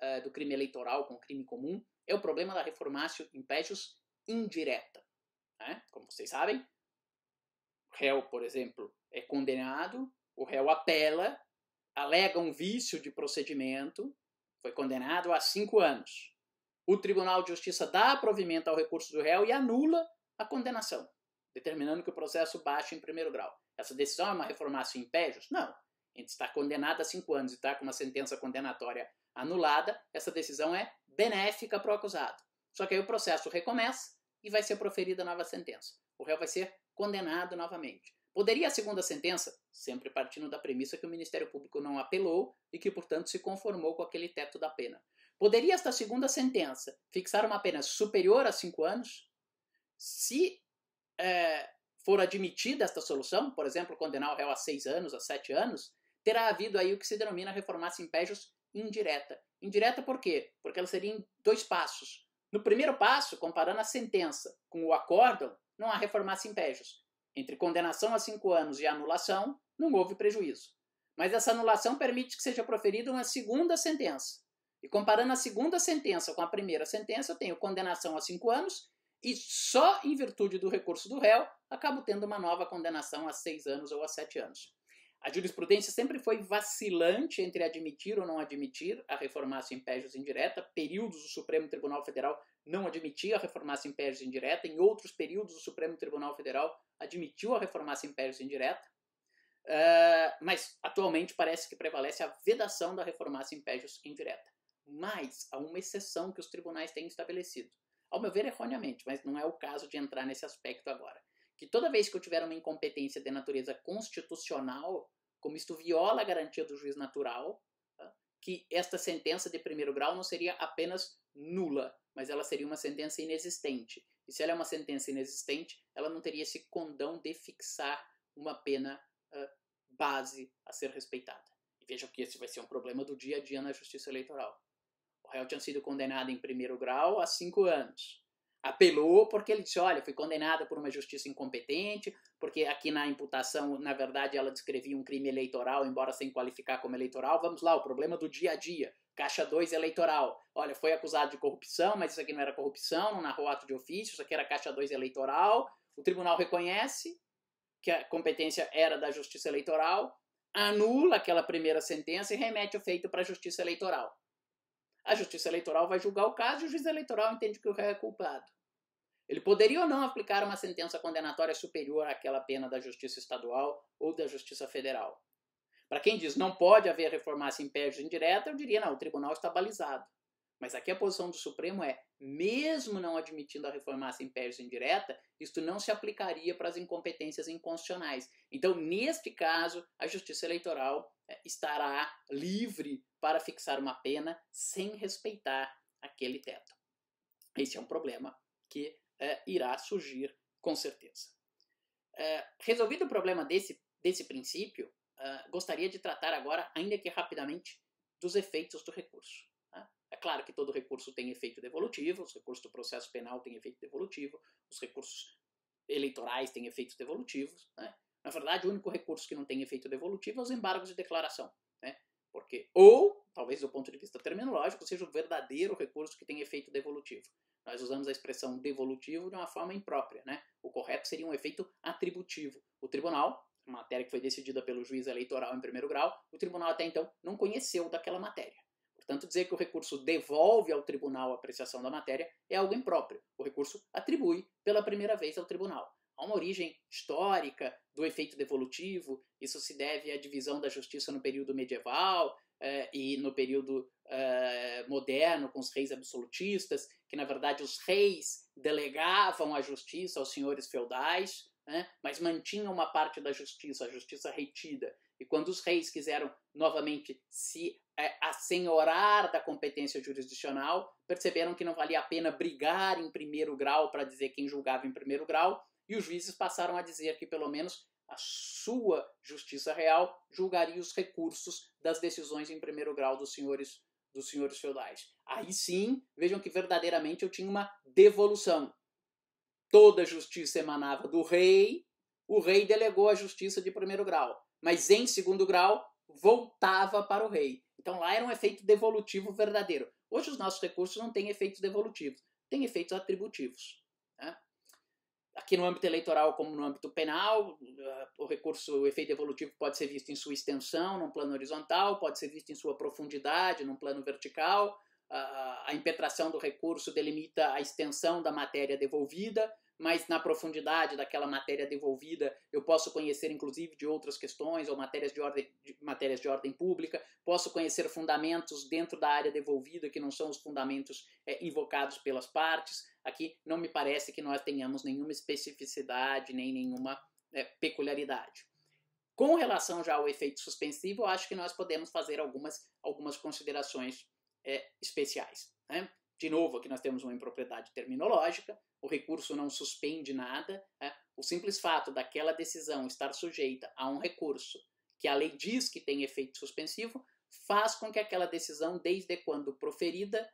uh, do crime eleitoral com o crime comum, é o problema da de impejus indireta. Né? Como vocês sabem, o réu, por exemplo, é condenado, o réu apela, alega um vício de procedimento, foi condenado há cinco anos. O Tribunal de Justiça dá provimento ao recurso do réu e anula a condenação, determinando que o processo baixe em primeiro grau. Essa decisão é uma reformação em pejos? Não. A gente está condenado a cinco anos e está com uma sentença condenatória anulada, essa decisão é benéfica para o acusado. Só que aí o processo recomeça e vai ser proferida nova sentença. O réu vai ser condenado novamente. Poderia a segunda sentença, sempre partindo da premissa que o Ministério Público não apelou e que, portanto, se conformou com aquele teto da pena. Poderia esta segunda sentença fixar uma pena superior a cinco anos? Se é, for admitida esta solução, por exemplo, condenar o réu a seis anos, a sete anos, terá havido aí o que se denomina reformação impejos indireta. Indireta por quê? Porque ela seria em dois passos. No primeiro passo, comparando a sentença com o acórdão, não há reformação impejos. Entre condenação a cinco anos e anulação, não houve prejuízo. Mas essa anulação permite que seja proferida uma segunda sentença. E comparando a segunda sentença com a primeira sentença, eu tenho condenação a cinco anos e só em virtude do recurso do réu, acabo tendo uma nova condenação a seis anos ou a sete anos. A jurisprudência sempre foi vacilante entre admitir ou não admitir a reformação em pejus indireta. Períodos o Supremo Tribunal Federal não admitia a reformação em pejus indireta. Em outros períodos o Supremo Tribunal Federal admitiu a reformação em pejus indireta. Uh, mas atualmente parece que prevalece a vedação da reformação em pejus indireta. Mas há uma exceção que os tribunais têm estabelecido. Ao meu ver, erroneamente, mas não é o caso de entrar nesse aspecto agora. Que toda vez que eu tiver uma incompetência de natureza constitucional, como isto viola a garantia do juiz natural, tá? que esta sentença de primeiro grau não seria apenas nula, mas ela seria uma sentença inexistente. E se ela é uma sentença inexistente, ela não teria esse condão de fixar uma pena uh, base a ser respeitada. E vejam que esse vai ser um problema do dia a dia na justiça eleitoral. O réu tinha sido condenado em primeiro grau a cinco anos. Apelou porque ele disse: Olha, fui condenada por uma justiça incompetente, porque aqui na imputação, na verdade, ela descrevia um crime eleitoral, embora sem qualificar como eleitoral. Vamos lá, o problema do dia a dia. Caixa 2 eleitoral. Olha, foi acusado de corrupção, mas isso aqui não era corrupção, não narrou ato de ofício, isso aqui era Caixa 2 eleitoral. O tribunal reconhece que a competência era da Justiça Eleitoral, anula aquela primeira sentença e remete o feito para a Justiça Eleitoral. A justiça eleitoral vai julgar o caso e o juiz eleitoral entende que o réu é culpado. Ele poderia ou não aplicar uma sentença condenatória superior àquela pena da justiça estadual ou da justiça federal. Para quem diz não pode haver em impérios indireta, eu diria não, o tribunal está balizado. Mas aqui a posição do Supremo é, mesmo não admitindo a em impérios indireta, isto não se aplicaria para as incompetências inconstitucionais. Então, neste caso, a justiça eleitoral estará livre para fixar uma pena sem respeitar aquele teto. Esse é um problema que é, irá surgir com certeza. É, resolvido o problema desse, desse princípio, é, gostaria de tratar agora, ainda que rapidamente, dos efeitos do recurso. Tá? É claro que todo recurso tem efeito devolutivo, os recursos do processo penal têm efeito devolutivo, os recursos eleitorais têm efeitos devolutivos, né? Na verdade, o único recurso que não tem efeito devolutivo é os embargos de declaração. Né? Porque, ou, talvez do ponto de vista terminológico, seja o verdadeiro recurso que tem efeito devolutivo. Nós usamos a expressão devolutivo de uma forma imprópria. Né? O correto seria um efeito atributivo. O tribunal, matéria que foi decidida pelo juiz eleitoral em primeiro grau, o tribunal até então não conheceu daquela matéria. Portanto, dizer que o recurso devolve ao tribunal a apreciação da matéria é algo impróprio. O recurso atribui pela primeira vez ao tribunal. Há uma origem histórica do efeito devolutivo, isso se deve à divisão da justiça no período medieval eh, e no período eh, moderno, com os reis absolutistas, que na verdade os reis delegavam a justiça aos senhores feudais, né, mas mantinham uma parte da justiça, a justiça retida. E quando os reis quiseram novamente se eh, assenhorar da competência jurisdicional, perceberam que não valia a pena brigar em primeiro grau para dizer quem julgava em primeiro grau, e os juízes passaram a dizer que, pelo menos, a sua justiça real julgaria os recursos das decisões em primeiro grau dos senhores dos senhores feudais. Aí sim, vejam que verdadeiramente eu tinha uma devolução. Toda a justiça emanava do rei, o rei delegou a justiça de primeiro grau, mas em segundo grau voltava para o rei. Então lá era um efeito devolutivo verdadeiro. Hoje os nossos recursos não têm efeitos devolutivos, têm efeitos atributivos. Né? Aqui no âmbito eleitoral, como no âmbito penal, eh, o recurso o efeito evolutivo pode ser visto em sua extensão, num plano horizontal, pode ser visto em sua profundidade, num plano vertical. A impetração do recurso delimita a extensão da matéria devolvida, mas na profundidade daquela matéria devolvida, eu posso conhecer inclusive de outras questões ou matérias de ordem, de, matérias de ordem pública, posso conhecer fundamentos dentro da área devolvida que não são os fundamentos é, invocados pelas partes. Aqui não me parece que nós tenhamos nenhuma especificidade, nem nenhuma é, peculiaridade. Com relação já ao efeito suspensivo, eu acho que nós podemos fazer algumas, algumas considerações é, especiais. Né? De novo, aqui nós temos uma impropriedade terminológica, o recurso não suspende nada. Né? O simples fato daquela decisão estar sujeita a um recurso que a lei diz que tem efeito suspensivo faz com que aquela decisão, desde quando proferida,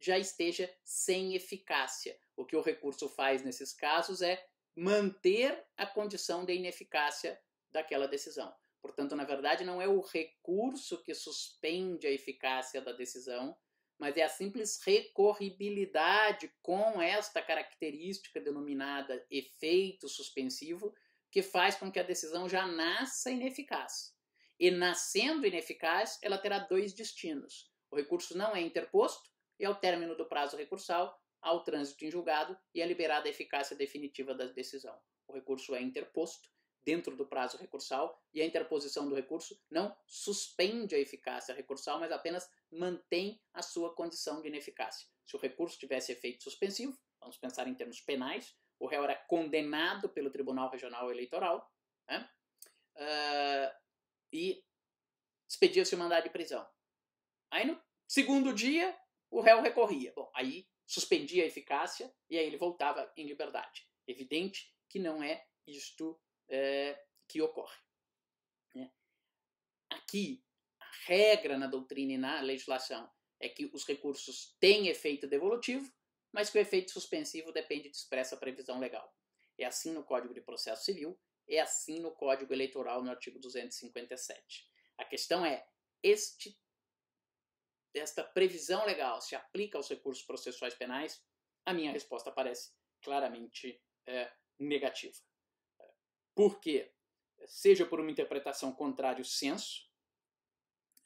já esteja sem eficácia. O que o recurso faz nesses casos é manter a condição de ineficácia daquela decisão. Portanto, na verdade, não é o recurso que suspende a eficácia da decisão, mas é a simples recorribilidade com esta característica denominada efeito suspensivo que faz com que a decisão já nasça ineficaz. E nascendo ineficaz, ela terá dois destinos. O recurso não é interposto, e, é ao término do prazo recursal, ao trânsito em julgado e é liberada a eficácia definitiva da decisão. O recurso é interposto dentro do prazo recursal e a interposição do recurso não suspende a eficácia recursal, mas apenas mantém a sua condição de ineficácia. Se o recurso tivesse efeito suspensivo, vamos pensar em termos penais, o réu era condenado pelo Tribunal Regional Eleitoral né? uh, e expedia-se o mandado de prisão. Aí no segundo dia, o réu recorria. Bom, aí suspendia a eficácia e aí ele voltava em liberdade. Evidente que não é isto é, que ocorre. Né? Aqui, a regra na doutrina e na legislação é que os recursos têm efeito devolutivo, mas que o efeito suspensivo depende de expressa previsão legal. É assim no Código de Processo Civil, é assim no Código Eleitoral, no artigo 257. A questão é: este desta previsão legal se aplica aos recursos processuais penais, a minha resposta parece claramente é, negativa. Porque, seja por uma interpretação contrária ao senso,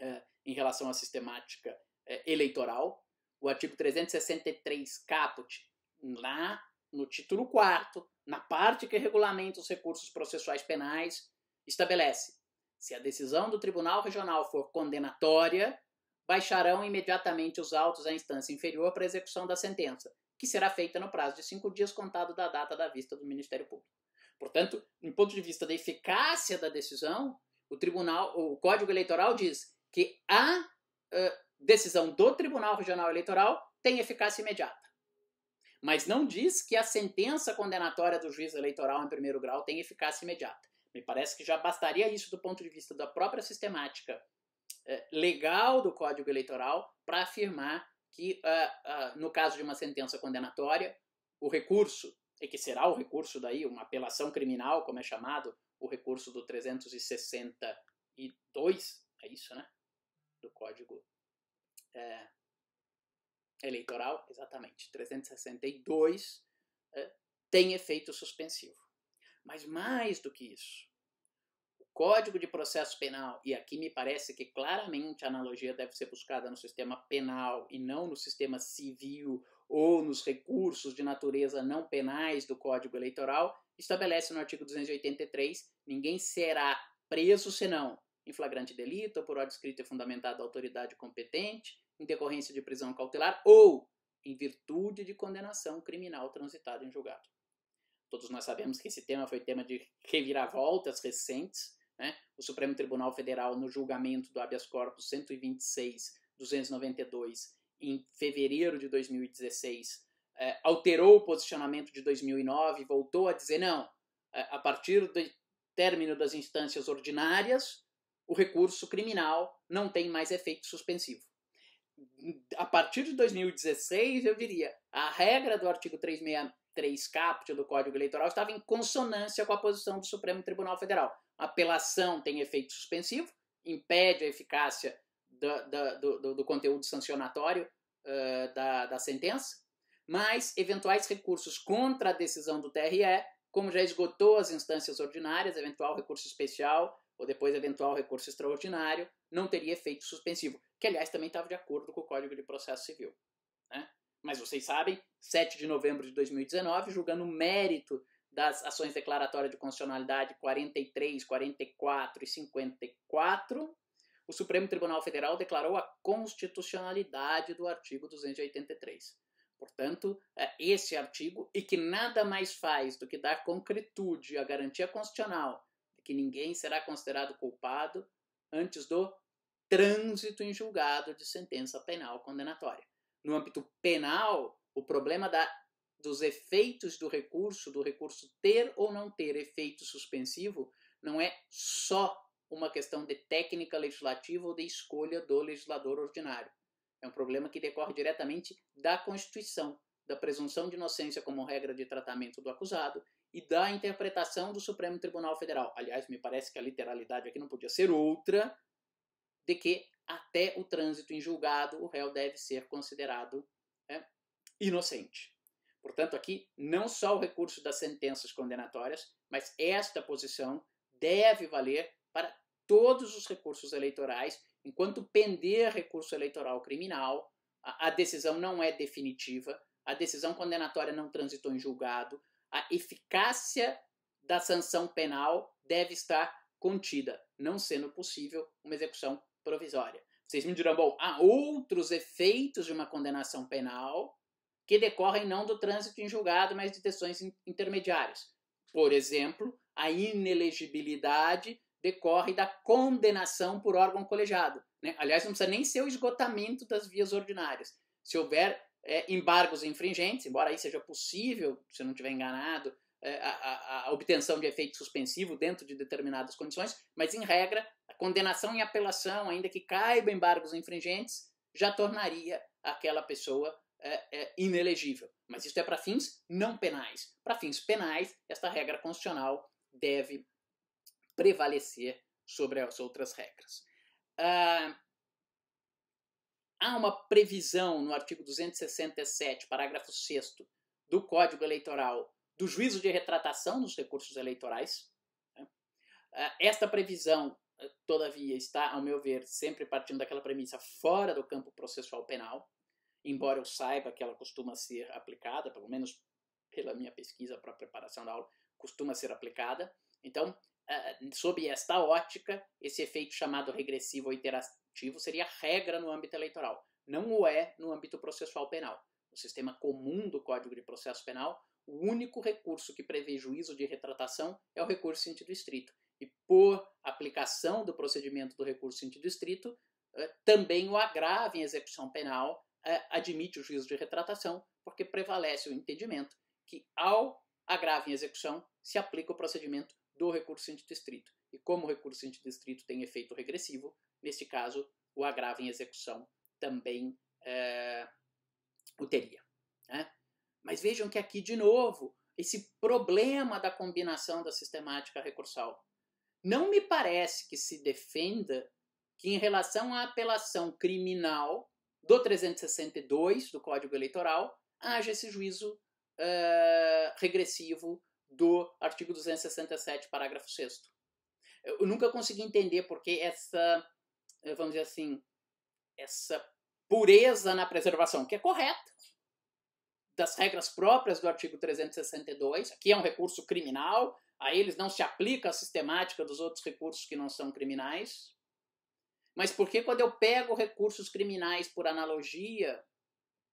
é, em relação à sistemática é, eleitoral, o artigo 363, caput, lá no título 4, na parte que regulamenta os recursos processuais penais, estabelece: se a decisão do Tribunal Regional for condenatória, baixarão imediatamente os autos à instância inferior para execução da sentença, que será feita no prazo de cinco dias contado da data da vista do Ministério Público. Portanto, em ponto de vista da eficácia da decisão, o tribunal, o Código Eleitoral diz que a uh, decisão do Tribunal Regional Eleitoral tem eficácia imediata. Mas não diz que a sentença condenatória do juiz eleitoral em primeiro grau tem eficácia imediata. Me parece que já bastaria isso do ponto de vista da própria sistemática eh, legal do Código Eleitoral para afirmar que, uh, uh, no caso de uma sentença condenatória, o recurso, e que será o recurso daí, uma apelação criminal, como é chamado, o recurso do 362, é isso, né? Do Código é, Eleitoral, exatamente, 362, é, eh, tem efeito suspensivo. Mas mais do que isso, Código de Processo Penal, e aqui me parece que claramente a analogia deve ser buscada no sistema penal e não no sistema civil ou nos recursos de natureza não penais do Código Eleitoral, estabelece no artigo 283: ninguém será preso senão em flagrante delito, por ordem escrita e fundamentada da autoridade competente, em decorrência de prisão cautelar ou em virtude de condenação criminal transitada em julgado. Todos nós sabemos que esse tema foi tema de reviravoltas recentes né? O Supremo Tribunal Federal, no julgamento do habeas corpus 126/292 em fevereiro de 2016, é, alterou o posicionamento de 2009 e voltou a dizer não. É, a partir do término das instâncias ordinárias, o recurso criminal não tem mais efeito suspensivo. A partir de 2016, eu diria, a regra do artigo 36 3 caput do Código Eleitoral estava em consonância com a posição do Supremo Tribunal Federal. A apelação tem efeito suspensivo, impede a eficácia do, do, do, do conteúdo sancionatório uh, da, da sentença, mas eventuais recursos contra a decisão do TRE, como já esgotou as instâncias ordinárias, eventual recurso especial ou depois eventual recurso extraordinário, não teria efeito suspensivo, que aliás também estava de acordo com o Código de Processo Civil. Né? mas vocês sabem, 7 de novembro de 2019, julgando o mérito das ações declaratórias de constitucionalidade 43, 44 e 54, o Supremo Tribunal Federal declarou a constitucionalidade do artigo 283. Portanto, é esse artigo, e que nada mais faz do que dar concretude à garantia constitucional de que ninguém será considerado culpado antes do trânsito em julgado de sentença penal condenatória no âmbito penal, o problema da, dos efeitos do recurso, do recurso ter ou não ter efeito suspensivo, não é só uma questão de técnica legislativa ou de escolha do legislador ordinário. É um problema que decorre diretamente da Constituição, da presunção de inocência como regra de tratamento do acusado e da interpretação do Supremo Tribunal Federal. Aliás, me parece que a literalidade aqui não podia ser outra de que até o trânsito em julgado, o réu deve ser considerado né, inocente. Portanto, aqui não só o recurso das sentenças condenatórias, mas esta posição deve valer para todos os recursos eleitorais, enquanto pender recurso eleitoral criminal, a, a decisão não é definitiva, a decisão condenatória não transitou em julgado, a eficácia da sanção penal deve estar contida, não sendo possível uma execução provisória. Vocês me dirão, bom, há outros efeitos de uma condenação penal que decorrem não do trânsito em julgado, mas de decisões intermediárias. Por exemplo, a inelegibilidade decorre da condenação por órgão colegiado. Né? Aliás, não precisa nem ser o esgotamento das vias ordinárias. Se houver é, embargos infringentes, embora aí seja possível, se não estiver enganado, é, a, a, a, obtenção de efeito suspensivo dentro de determinadas condições, mas em regra condenação em apelação, ainda que caiba embargos infringentes, já tornaria aquela pessoa é, é, inelegível. Mas isso é para fins não penais. Para fins penais, esta regra constitucional deve prevalecer sobre as outras regras. Ah, há uma previsão no artigo 267, parágrafo 6 do Código Eleitoral do juízo de retratação dos recursos eleitorais. Né? Ah, esta previsão todavia, está, ao meu ver, sempre partindo daquela premissa fora do campo processual penal, embora eu saiba que ela costuma ser aplicada, pelo menos pela minha pesquisa para preparação da aula, costuma ser aplicada. Então, eh, sob esta ótica, esse efeito chamado regressivo ou interativo seria regra no âmbito eleitoral. Não o é no âmbito processual penal. No sistema comum do Código de Processo Penal, o único recurso que prevê juízo de retratação é o recurso em sentido estrito e por aplicação do procedimento do recurso em sentido estrito, eh, também o agravo em execução penal eh, admite o juízo de retratação, porque prevalece o entendimento que ao agravo em execução se aplica o procedimento do recurso em sentido estrito. E como o recurso em sentido estrito tem efeito regressivo, neste caso o agravo em execução também é, o teria. Né? Mas vejam que aqui, de novo, esse problema da combinação da sistemática recursal não me parece que se defenda que, em relação à apelação criminal do 362 do Código Eleitoral, haja esse juízo uh, regressivo do artigo 267, parágrafo 6. Eu nunca consegui entender porque essa, eh, vamos dizer assim, essa pureza na preservação, que é correta, das regras próprias do artigo 362, aqui é um recurso criminal, a eles não se aplica a sistemática dos outros recursos que não são criminais. Mas porque quando eu pego recursos criminais por analogia,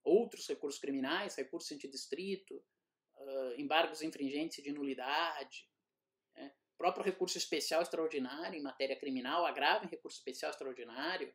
outros recursos criminais, recursos sentido distrito uh, embargos infringentes de nulidade, né? próprio recurso especial extraordinário em matéria criminal, agravo em recurso especial extraordinário,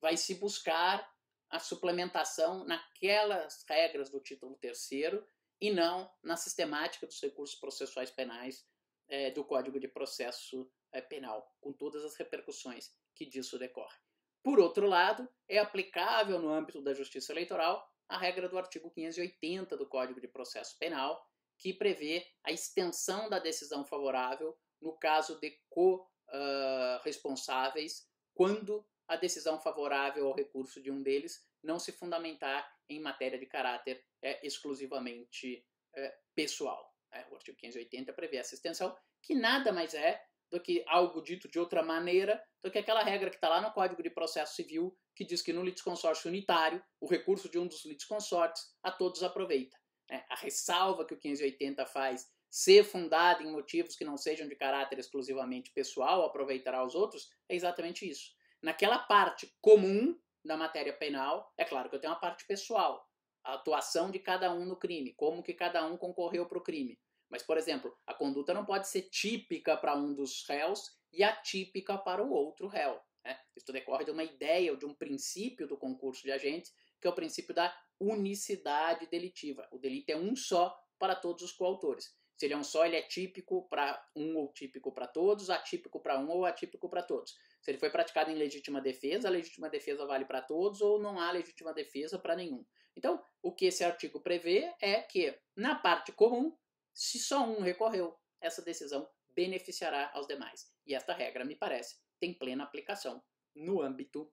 vai se buscar a suplementação naquelas regras do título terceiro e não na sistemática dos recursos processuais penais é, do Código de Processo é, Penal, com todas as repercussões que disso decorre. Por outro lado, é aplicável no âmbito da justiça eleitoral a regra do artigo 580 do Código de Processo Penal, que prevê a extensão da decisão favorável no caso de corresponsáveis, ah, quando a decisão favorável ao recurso de um deles não se fundamentar em matéria de caráter é, exclusivamente é, pessoal é o artigo 580 prevê essa extensão, que nada mais é do que algo dito de outra maneira do que aquela regra que está lá no Código de Processo Civil, que diz que no litisconsórcio unitário, o recurso de um dos litisconsortes a todos aproveita. Né? A ressalva que o 580 faz ser fundada em motivos que não sejam de caráter exclusivamente pessoal, aproveitará aos outros, é exatamente isso. Naquela parte comum da matéria penal, é claro que eu tenho uma parte pessoal, a atuação de cada um no crime, como que cada um concorreu para o crime. Mas, por exemplo, a conduta não pode ser típica para um dos réus e atípica para o outro réu. Né? Isso decorre de uma ideia ou de um princípio do concurso de agentes, que é o princípio da unicidade delitiva. O delito é um só para todos os coautores. Se ele é um só, ele é típico para um ou típico para todos, atípico para um ou atípico para todos. Se ele foi praticado em legítima defesa, a legítima defesa vale para todos ou não há legítima defesa para nenhum. Então, o que esse artigo prevê é que, na parte comum, se só um recorreu, essa decisão beneficiará aos demais. E esta regra, me parece, tem plena aplicação no âmbito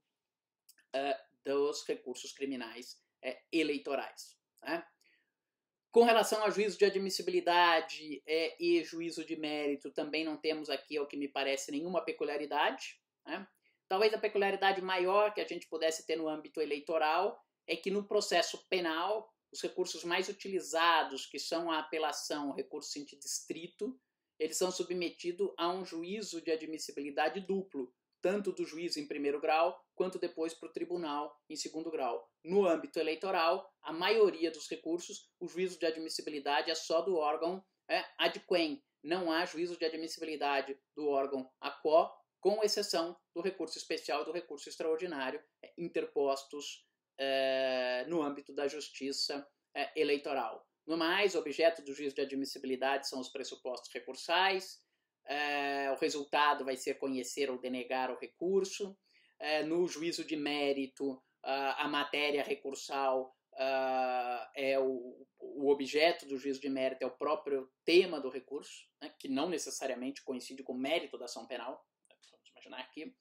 uh, dos recursos criminais uh, eleitorais. Né? Com relação ao juízo de admissibilidade eh, e juízo de mérito, também não temos aqui, ao que me parece, nenhuma peculiaridade. Né? Talvez a peculiaridade maior que a gente pudesse ter no âmbito eleitoral é que no processo penal, os recursos mais utilizados, que são a apelação, o recurso antidistrito, eles são submetidos a um juízo de admissibilidade duplo, tanto do juízo em primeiro grau quanto depois para o tribunal em segundo grau. No âmbito eleitoral, a maioria dos recursos, o juízo de admissibilidade é só do órgão é, ad quem. Não há juízo de admissibilidade do órgão ACO, com exceção do recurso especial e do recurso extraordinário é, interpostos eh, no âmbito da justiça é, eleitoral. No mais, objeto do juízo de admissibilidade são os pressupostos recursais, é, o resultado vai ser conhecer ou denegar o recurso. no juízo de mérito, ah, a matéria recursal ah, é o, o, objeto do juízo de mérito é o próprio tema do recurso, né, que não necessariamente coincide com o mérito da ação penal. Né, vamos imaginar aqui.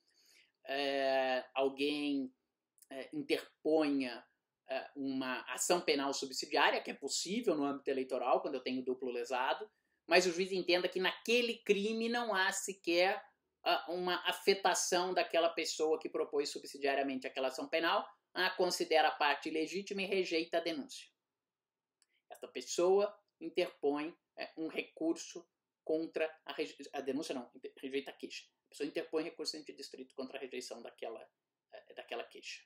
alguém é, interponha é, uma ação penal subsidiária, que é possível no âmbito eleitoral, quando eu tenho duplo lesado, mas o juiz entenda que naquele crime não há sequer ah, uma afetação daquela pessoa que propôs subsidiariamente aquela ação penal, a considera a parte ilegítima e rejeita a denúncia. Esta pessoa interpõe é, um recurso contra a, a, denúncia, não, rejeita a queixa. A pessoa interpõe recurso antidistrito contra a rejeição daquela, é, daquela queixa.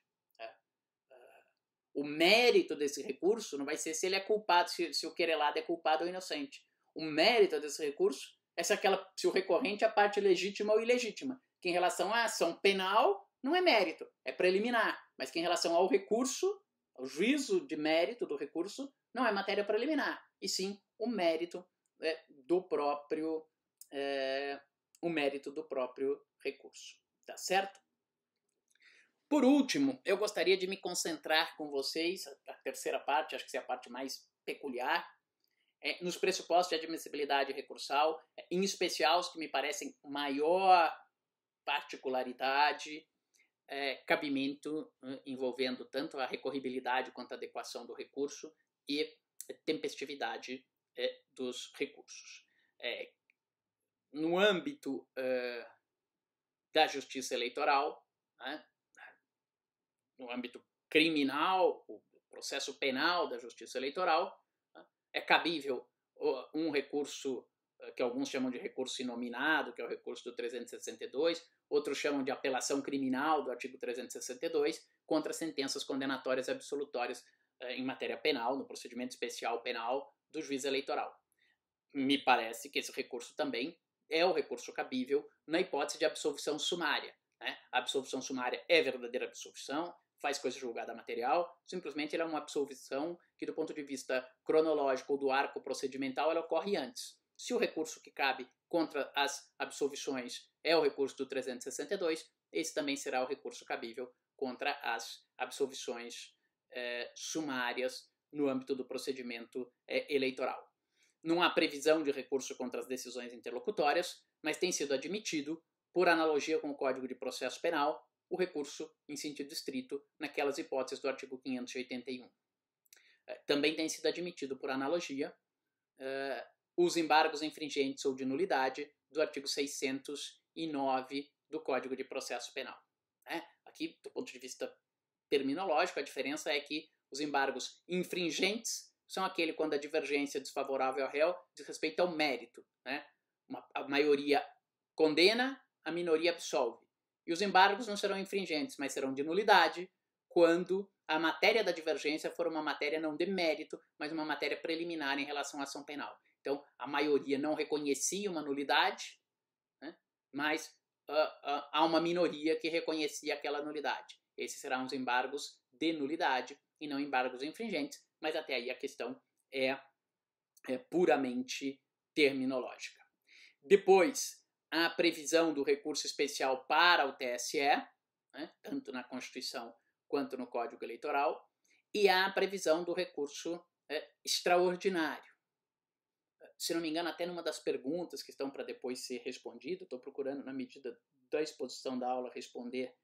O mérito desse recurso não vai ser se ele é culpado, se, se o querelado é culpado ou inocente. O mérito desse recurso é se, aquela, se o recorrente é a parte legítima ou ilegítima. Que em relação à ação penal, não é mérito, é preliminar. Mas que em relação ao recurso, ao juízo de mérito do recurso, não é matéria preliminar, e sim o mérito é, do próprio. É, o mérito do próprio recurso. Tá certo? Por último, eu gostaria de me concentrar com vocês, a terceira parte, acho que é a parte mais peculiar, é, nos pressupostos de admissibilidade recursal, é, em especial os que me parecem maior particularidade, é, cabimento envolvendo tanto a recorribilidade quanto a adequação do recurso e tempestividade é, dos recursos. É, no âmbito da justiça eleitoral, né, no âmbito criminal, o processo penal da justiça eleitoral, né, é cabível um recurso eh, que alguns chamam de recurso inominado, que é o recurso do 362, outros chamam de apelação criminal do artigo 362, contra sentenças condenatórias absolutórias eh, em matéria penal, no procedimento especial penal do juiz eleitoral. Me parece que esse recurso também é o recurso cabível na hipótese de absolvição sumária, né? A absolvição sumária é verdadeira absolvição, faz coisa julgada material, simplesmente ela é uma absolvição que, do ponto de vista cronológico ou do arco procedimental, ela ocorre antes. Se o recurso que cabe contra as absolvições é o recurso do 362, esse também será o recurso cabível contra as absolvições eh, sumárias no âmbito do procedimento eh, eleitoral. Não há previsão de recurso contra as decisões interlocutórias, mas tem sido admitido por analogia com o Código de Processo Penal, o recurso em sentido estrito naquelas hipóteses do artigo 581. Eh, também tem sido admitido por analogia eh, os embargos infringentes ou de nulidade do artigo 609 do Código de Processo Penal. Né? Aqui, do ponto de vista terminológico, a diferença é que os embargos infringentes são aquele quando a divergência desfavorável ao réu diz respeito ao mérito. Né? Uma, a maioria condena a minoria absolve. E os embargos não serão infringentes, mas serão de nulidade quando a matéria da divergência for uma matéria não de mérito, mas uma matéria preliminar em relação à ação penal. Então, a maioria não reconhecia uma nulidade, né? mas uh, uh, há uma minoria que reconhecia aquela nulidade. Esses serão os embargos de nulidade e não embargos infringentes, mas até aí a questão é, é puramente terminológica. Depois, a previsão do recurso especial para o TSE, né, tanto na Constituição quanto no Código Eleitoral, e a previsão do recurso é, extraordinário. Se não me engano, até numa das perguntas que estão para depois ser respondido, estou procurando, na medida da exposição da aula, responder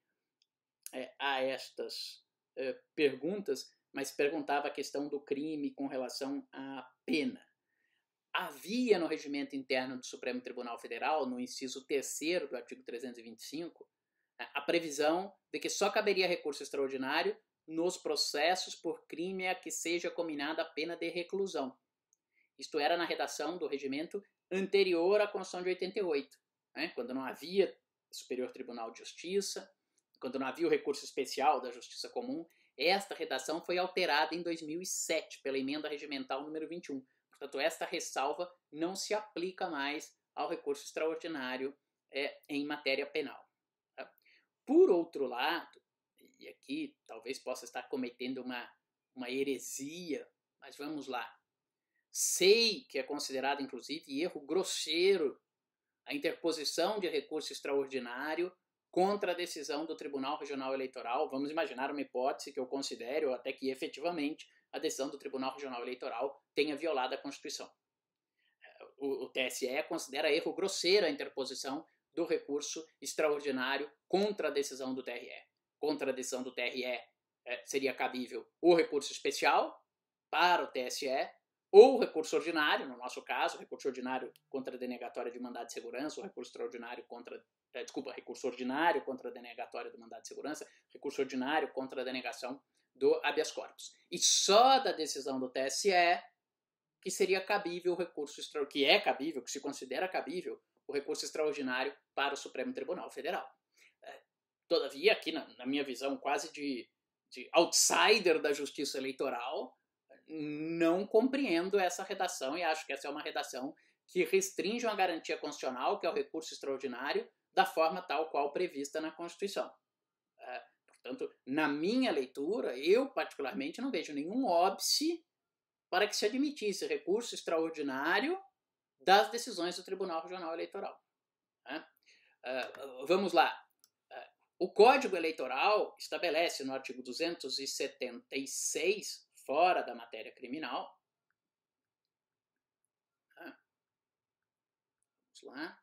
é, a estas é, perguntas, mas perguntava a questão do crime com relação à pena havia no regimento interno do Supremo Tribunal Federal, no inciso 3 do artigo 325, né, a previsão de que só caberia recurso extraordinário nos processos por crime a que seja combinada a pena de reclusão. Isto era na redação do regimento anterior à Constituição de 88, né, quando não havia Superior Tribunal de Justiça, quando não havia o recurso especial da Justiça Comum. Esta redação foi alterada em 2007 pela emenda regimental número 21, Portanto, esta ressalva não se aplica mais ao recurso extraordinário é, em matéria penal. Tá? Por outro lado, e aqui talvez possa estar cometendo uma, uma heresia, mas vamos lá. Sei que é considerado, inclusive, erro grosseiro a interposição de recurso extraordinário contra a decisão do Tribunal Regional Eleitoral. Vamos imaginar uma hipótese que eu considere, ou até que efetivamente a decisão do Tribunal Regional Eleitoral tenha violado a Constituição. É, o, o TSE considera erro grosseiro a interposição do recurso extraordinário contra a decisão do TRE. Contra a decisão do TRE é, seria cabível o recurso especial para o TSE ou o recurso ordinário, no nosso caso, recurso ordinário contra a denegatória de mandado de segurança, o recurso extraordinário contra, é, desculpa, recurso ordinário contra a denegatória do mandado de segurança, recurso ordinário contra a denegação do habeas corpus. E só da decisão do TSE que seria cabível o recurso que é cabível, que se considera cabível o recurso extraordinário para o Supremo Tribunal Federal. É, todavia, aqui na, na minha visão quase de, de outsider da justiça eleitoral, não compreendo essa redação e acho que essa é uma redação que restringe uma garantia constitucional, que é o recurso extraordinário, da forma tal qual prevista na Constituição. Portanto, na minha leitura, eu particularmente não vejo nenhum óbice para que se admitisse recurso extraordinário das decisões do Tribunal Regional Eleitoral. Né? Uh, vamos lá. Ah, o Código Eleitoral estabelece no artigo 276, fora da matéria criminal. Né? Vamos lá.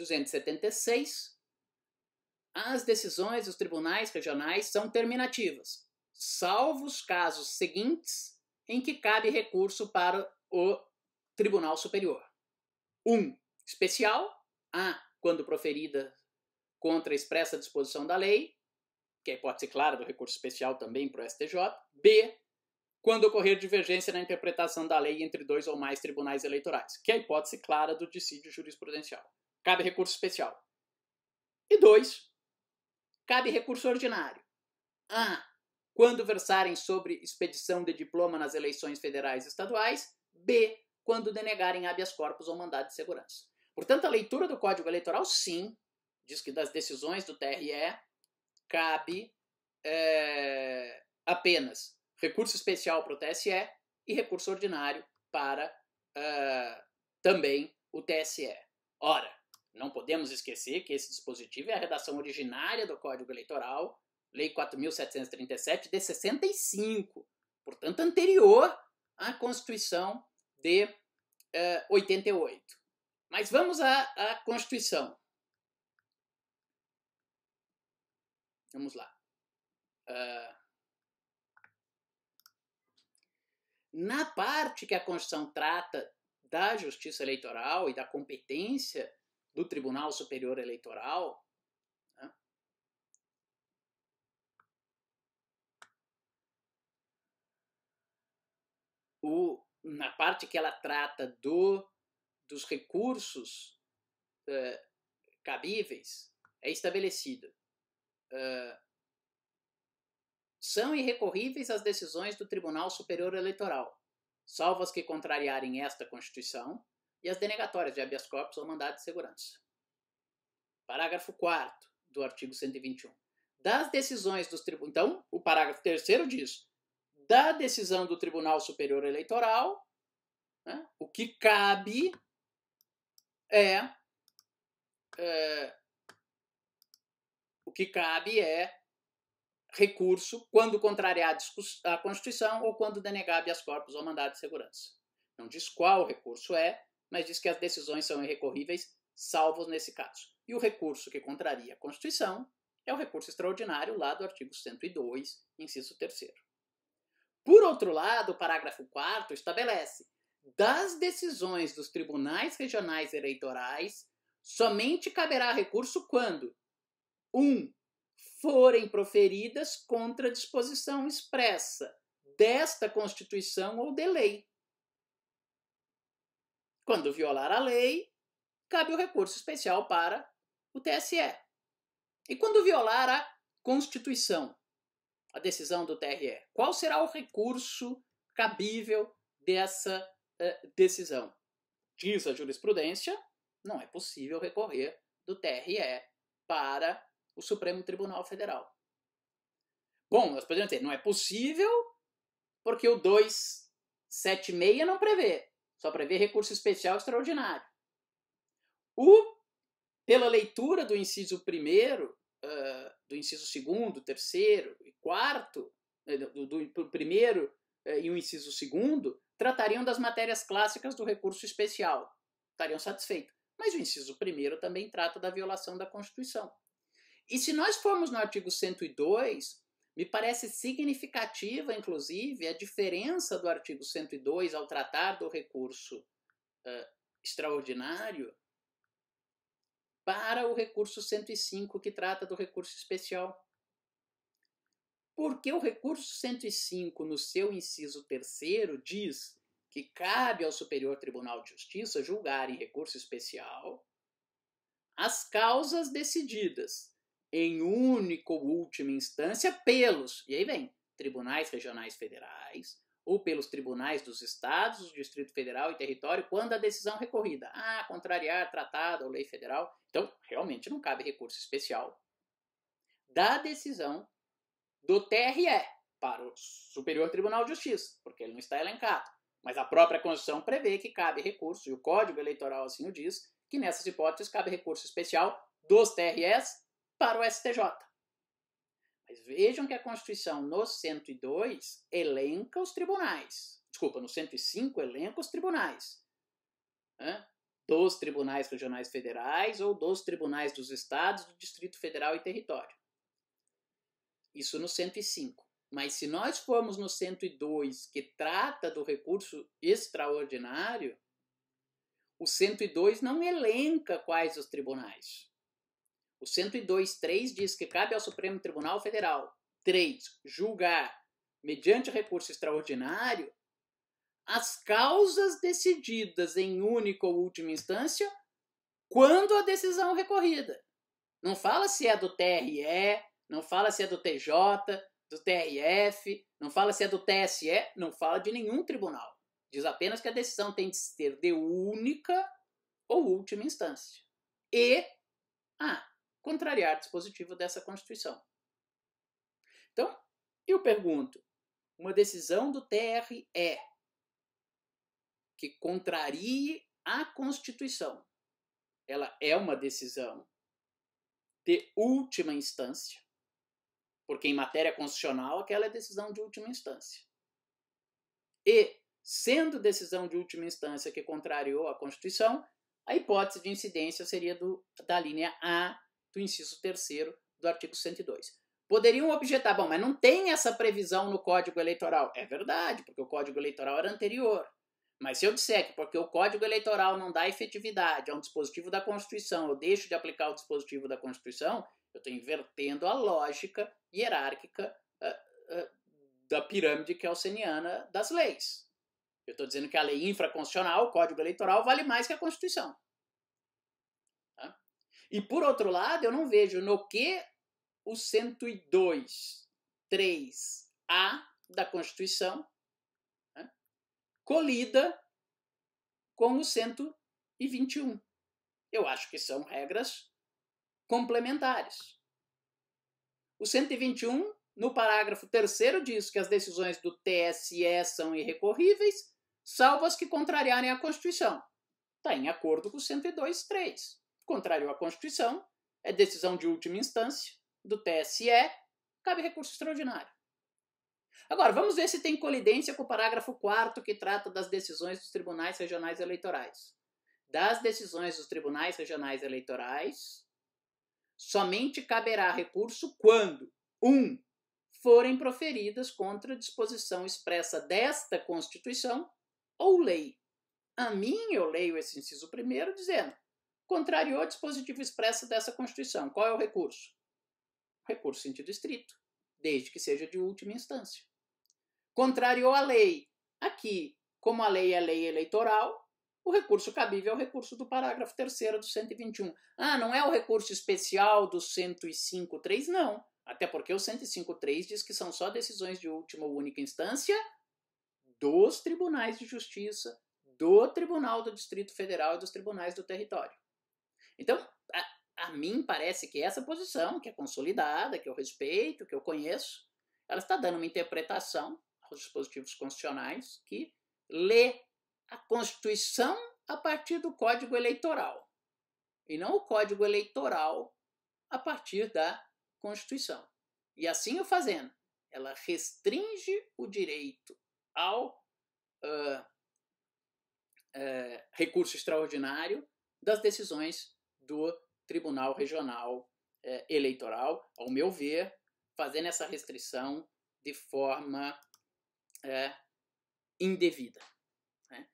276, as decisões dos tribunais regionais são terminativas, salvo os casos seguintes em que cabe recurso para o Tribunal Superior. 1. Um, especial, a quando proferida contra a expressa disposição da lei, que é a hipótese clara do recurso especial também para o STJ. B. Quando ocorrer divergência na interpretação da lei entre dois ou mais tribunais eleitorais, que é a hipótese clara do dissídio jurisprudencial. Cabe recurso especial. E dois, cabe recurso ordinário. A. Ah, quando versarem sobre expedição de diploma nas eleições federais e estaduais. B. Quando denegarem habeas corpus ou mandado de segurança. Portanto, a leitura do Código Eleitoral, sim, diz que das decisões do TRE cabe é, apenas recurso especial para o TSE e recurso ordinário para eh, também o TSE. Ora, não podemos esquecer que esse dispositivo é a redação originária do Código Eleitoral, Lei 4.737 de 65, portanto anterior à Constituição de eh, 88. Mas vamos à, à Constituição. Vamos lá. Uh, na parte que a Constituição trata da justiça eleitoral e da competência do Tribunal Superior Eleitoral, né? o, na parte que ela trata do, dos recursos uh, cabíveis, é estabelecido. Uh, são irrecorríveis as decisões do Tribunal Superior Eleitoral, salvo as que contrariarem esta Constituição, e as denegatórias de habeas corpus ou mandado de segurança. Parágrafo 4 do artigo 121. Das decisões dos tribunais. Então, o parágrafo 3 diz: da decisão do Tribunal Superior Eleitoral, né, o que cabe é, é. O que cabe é recurso quando contrariar a Constituição ou quando denegar habeas corpus ou mandado de segurança. Não diz qual recurso é, mas diz que as decisões são irrecorríveis, salvos nesse caso. E o recurso que contraria a Constituição é o recurso extraordinário lá do artigo 102, inciso 3. Por outro lado, o parágrafo 4 estabelece: das decisões dos tribunais regionais eleitorais, somente caberá recurso quando 1. Um, forem proferidas contra disposição expressa desta Constituição ou de lei. Quando violar a lei, cabe o recurso especial para o TSE. E quando violar a Constituição, a decisão do TRE, qual será o recurso cabível dessa uh, decisão? Diz a jurisprudência, não é possível recorrer do TRE para o Supremo Tribunal Federal. Bom, nós podemos dizer, não é possível porque o 276 não prevê. Só prevê recurso especial extraordinário. O, pela leitura do inciso primeiro, uh, do inciso segundo, terceiro e quarto, eh, do, do primeiro uh, e o inciso segundo, tratariam das matérias clássicas do recurso especial. Estariam satisfeitos. Mas o inciso primeiro também trata da violação da Constituição. E se nós formos no artigo 102, me parece significativa, inclusive, a diferença do artigo 102 ao tratar do recurso uh, extraordinário para o recurso 105, que trata do recurso especial. Porque o recurso 105, no seu inciso terceiro, diz que cabe ao Superior Tribunal de Justiça julgar em recurso especial as causas decididas em único ou última instância pelos, e aí vem, tribunais regionais federais ou pelos tribunais dos estados, do Distrito Federal e território, quando a decisão é recorrida, ah, contrariar tratado ou lei federal, então realmente não cabe recurso especial da decisão do TRE para o Superior Tribunal de Justiça, porque ele não está elencado. Mas a própria Constituição prevê que cabe recurso, e o Código Eleitoral assim o diz, que nessas hipóteses cabe recurso especial dos TREs para o STJ. Mas vejam que a Constituição, no 102, elenca os tribunais. Desculpa, no 105, elenca os tribunais. Né? Dos tribunais regionais federais ou dos tribunais dos estados, do Distrito Federal e Território. Isso no 105. Mas se nós formos no 102, que trata do recurso extraordinário, o 102 não elenca quais os tribunais. O 102.3 diz que cabe ao Supremo Tribunal Federal 3. Julgar, mediante recurso extraordinário, as causas decididas em única ou última instância quando a decisão recorrida. Não fala se é do TRE, não fala se é do TJ, do TRF, não fala se é do TSE, não fala de nenhum tribunal. Diz apenas que a decisão tem de ser de única ou última instância. E a ah, contrariar dispositivo dessa Constituição. Então, eu pergunto: uma decisão do TRE é que contrarie a Constituição, ela é uma decisão de última instância, porque em matéria constitucional aquela é decisão de última instância. E, sendo decisão de última instância que contrariou a Constituição, a hipótese de incidência seria do, da linha A do inciso 3 do artigo 102. Poderiam objetar, bom, mas não tem essa previsão no Código Eleitoral. É verdade, porque o Código Eleitoral era anterior. Mas se eu disser que porque o Código Eleitoral não dá efetividade a um dispositivo da Constituição, eu deixo de aplicar o dispositivo da Constituição, eu estou invertendo a lógica hierárquica uh, uh, da pirâmide kelseniana das leis. Eu estou dizendo que a lei infraconstitucional, o Código Eleitoral, vale mais que a Constituição. E por outro lado, eu não vejo no que o 102, 3A da Constituição né, colida com o 121. Eu acho que são regras complementares. O 121, no parágrafo 3 diz que as decisões do TSE são irrecorríveis, salvo as que contrariarem a Constituição. Está em acordo com o 102.3 contrário à Constituição, é decisão de última instância do TSE, cabe recurso extraordinário. Agora, vamos ver se tem colidência com o parágrafo 4 que trata das decisões dos tribunais regionais eleitorais. Das decisões dos tribunais regionais eleitorais, somente caberá recurso quando 1. Um, forem proferidas contra disposição expressa desta Constituição ou lei. A mim, eu leio esse inciso primeiro dizendo contrariou o dispositivo expresso dessa Constituição. Qual é o recurso? Recurso sentido estrito, desde que seja de última instância. Contrariou a lei. Aqui, como a lei é lei eleitoral, o recurso cabível é o recurso do parágrafo 3 do 121. Ah, não é o recurso especial do 105.3? Não. Até porque o 105.3 diz que são só decisões de última ou única instância dos tribunais de justiça, do Tribunal do Distrito Federal e dos tribunais do território. Então, a, a mim parece que essa posição, que é consolidada, que eu respeito, que eu conheço, ela está dando uma interpretação aos dispositivos constitucionais que lê a Constituição a partir do Código Eleitoral e não o Código Eleitoral a partir da Constituição. E assim o fazendo, ela restringe o direito ao uh, uh, recurso extraordinário das decisões do Tribunal Regional é, Eleitoral, ao meu ver, fazendo essa restrição de forma é, indevida. Né?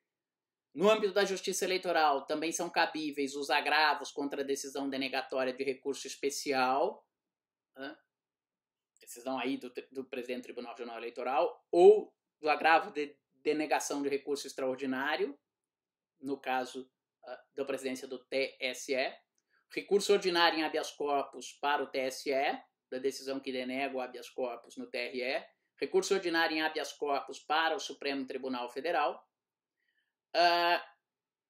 No âmbito da justiça eleitoral, também são cabíveis os agravos contra a decisão denegatória de recurso especial, né? decisão aí do, do presidente do Tribunal Regional Eleitoral, ou do agravo de denegação de recurso extraordinário, no caso uh, da presidência do TSE, Recurso ordinário em habeas corpus para o TSE, da decisão que denega o habeas corpus no TRE. Recurso ordinário em habeas corpus para o Supremo Tribunal Federal. Uh,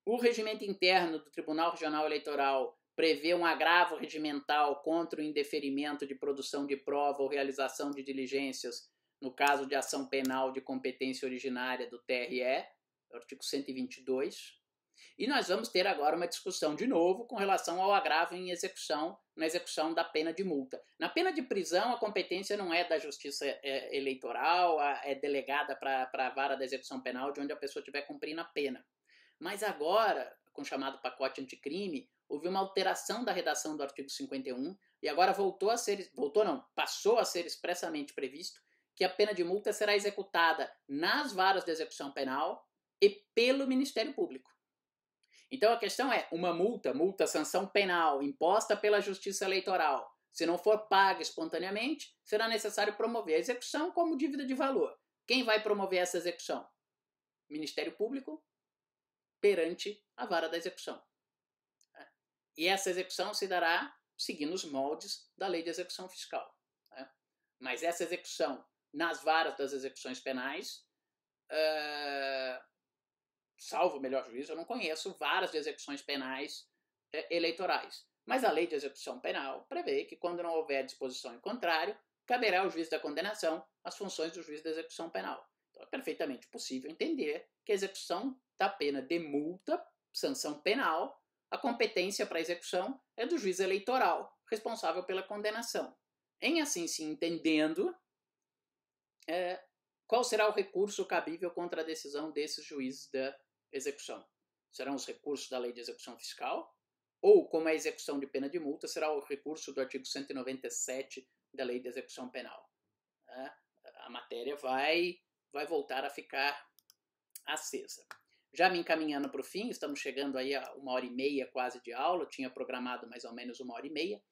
o regimento interno do Tribunal Regional Eleitoral prevê um agravo regimental contra o indeferimento de produção de prova ou realização de diligências no caso de ação penal de competência originária do TRE, artigo 122. E nós vamos ter agora uma discussão de novo com relação ao agravo em execução, na execução da pena de multa. Na pena de prisão, a competência não é da justiça é, eleitoral, é delegada para a vara da execução penal, de onde a pessoa estiver cumprindo a pena. Mas agora, com o chamado pacote anticrime, houve uma alteração da redação do artigo 51 e agora voltou a ser, voltou não, passou a ser expressamente previsto que a pena de multa será executada nas varas da execução penal e pelo Ministério Público. Então a questão é: uma multa, multa, sanção penal imposta pela Justiça Eleitoral, se não for paga espontaneamente, será necessário promover a execução como dívida de valor. Quem vai promover essa execução? Ministério Público perante a vara da execução. E essa execução se dará seguindo os moldes da lei de execução fiscal. Né? Mas essa execução nas varas das execuções penais salvo o melhor juízo, eu não conheço varas de execuções penais é, eleitorais. Mas a lei de execução penal prevê que, quando não houver disposição em contrário, caberá ao juiz da condenação as funções do juiz da execução penal. Então é perfeitamente possível entender que a execução da pena de multa, sanção penal, a competência para a execução é do juiz eleitoral, responsável pela condenação. Em assim se entendendo, é, qual será o recurso cabível contra a decisão desses juízes da execução. Serão os recursos da Lei de Execução Fiscal, ou, como é execução de pena de multa, será o recurso do artigo 197 da Lei de Execução Penal. Né? A matéria vai, vai voltar a ficar acesa. Já me encaminhando para o fim, estamos chegando aí a uma hora e meia quase de aula, tinha programado mais ou menos uma hora e meia.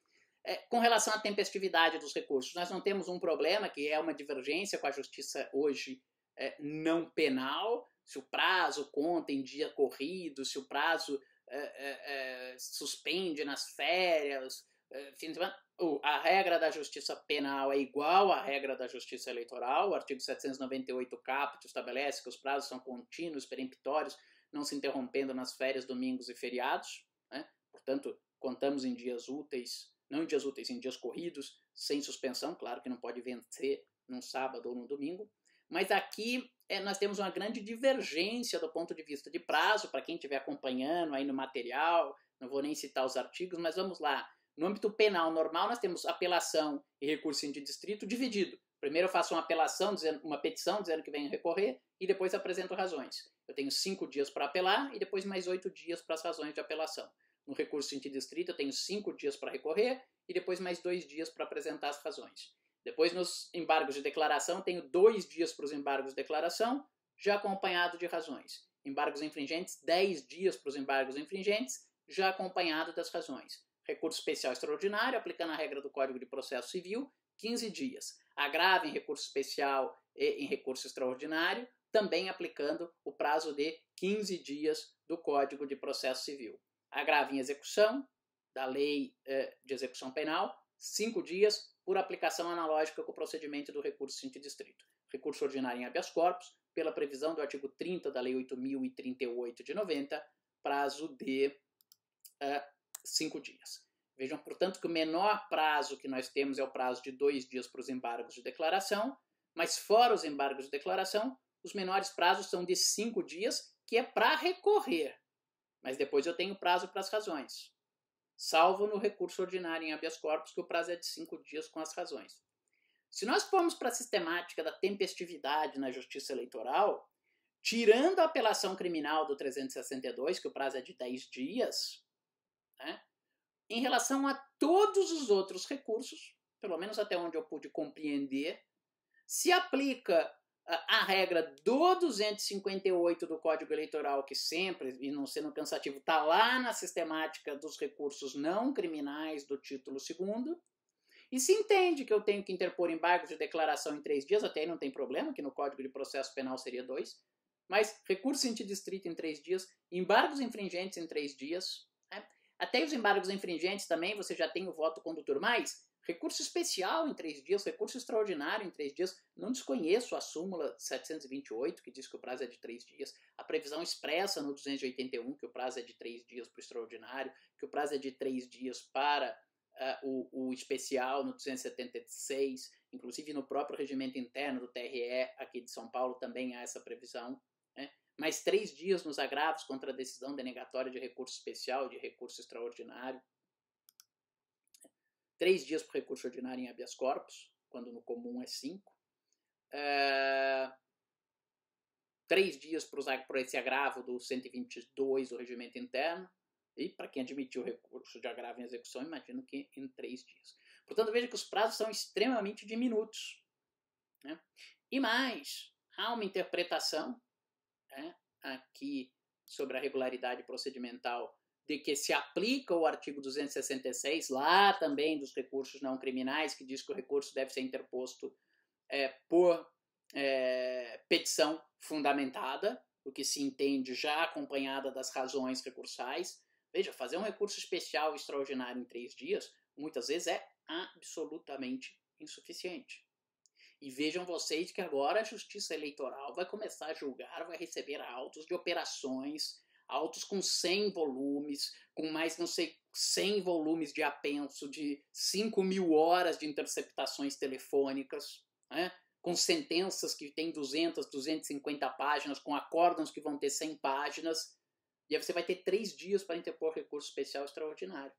É, com relação à tempestividade dos recursos, nós não temos um problema que é uma divergência com a justiça hoje é, não penal, se o prazo conta em dia corrido, se o prazo é, é, suspende nas férias, fim de semana. A regra da justiça penal é igual à regra da justiça eleitoral. O artigo 798 caput estabelece que os prazos são contínuos, peremptórios, não se interrompendo nas férias, domingos e feriados. Né? Portanto, contamos em dias úteis, não em dias úteis, em dias corridos, sem suspensão. Claro que não pode vencer num sábado ou num domingo. Mas aqui é, nós temos uma grande divergência do ponto de vista de prazo, para quem estiver acompanhando aí no material, não vou nem citar os artigos, mas vamos lá. No âmbito penal normal, nós temos apelação e recurso de distrito dividido. Primeiro eu faço uma apelação, dizendo, uma petição dizendo que venho recorrer e depois apresento razões. Eu tenho cinco dias para apelar e depois mais oito dias para as razões de apelação. No recurso de distrito eu tenho cinco dias para recorrer e depois mais dois dias para apresentar as razões. Depois, nos embargos de declaração, tenho dois dias para os embargos de declaração, já acompanhado de razões. Embargos infringentes, dez dias para os embargos infringentes, já acompanhado das razões. Recurso especial extraordinário, aplicando a regra do Código de Processo Civil, 15 dias. Agravo em recurso especial e em recurso extraordinário, também aplicando o prazo de 15 dias do Código de Processo Civil. Agravo em execução, da lei eh, de execução penal, 5 dias, por aplicação analógica com o procedimento do recurso distrito. Recurso ordinário em habeas corpus, pela previsão do artigo 30 da Lei 8.038 de 90, prazo de 5 uh, eh, dias. Vejam, portanto, que o menor prazo que nós temos é o prazo de dois dias para os embargos de declaração, mas fora os embargos de declaração, os menores prazos são de cinco dias, que é para recorrer. Mas depois eu tenho prazo para as razões salvo no recurso ordinário em habeas corpus, que o prazo é de cinco dias com as razões. Se nós formos para a sistemática da tempestividade na justiça eleitoral, tirando a apelação criminal do 362, que o prazo é de 10 dias, né, em relação a todos os outros recursos, pelo menos até onde eu pude compreender, se aplica a regra do 258 do Código Eleitoral, que sempre, e não sendo cansativo, está lá na sistemática dos recursos não criminais do título segundo, e se entende que eu tenho que interpor embargo de declaração em três dias, até aí não tem problema, que no Código de Processo Penal seria dois, mas recurso distrito em três dias, embargos infringentes em três dias, né? até os embargos infringentes também você já tem o voto condutor, mas Recurso especial em três dias, recurso extraordinário em três dias. Não desconheço a súmula 728, que diz que o prazo é de três dias. A previsão expressa no 281, que o prazo é de três dias para o extraordinário, que o prazo é de três dias para uh, o, o especial no 276. Inclusive no próprio regimento interno do TRE aqui de São Paulo também há essa previsão né? mais três dias nos agravos contra a decisão denegatória de recurso especial, de recurso extraordinário três dias para recurso ordinário em habeas corpus, quando no comum é cinco. É, três dias para esse agravo do 122 do regimento interno. E para quem admitiu o recurso de agravo em execução, imagino que em três dias. Portanto, veja que os prazos são extremamente diminutos. Né? E mais, há uma interpretação né, aqui sobre a regularidade procedimental de que se aplica o artigo 266, lá também dos recursos não criminais, que diz que o recurso deve ser interposto é, por é, petição fundamentada, o que se entende já acompanhada das razões recursais. Veja, fazer um recurso especial extraordinário em três dias, muitas vezes é absolutamente insuficiente. E vejam vocês que agora a Justiça Eleitoral vai começar a julgar, vai receber autos de operações altos com 100 volumes, com mais não sei 100 volumes de apenso, de 5 mil horas de interceptações telefônicas, né? com sentenças que têm 200, 250 páginas, com acórdãos que vão ter 100 páginas, e aí você vai ter três dias para interpor recurso especial extraordinário.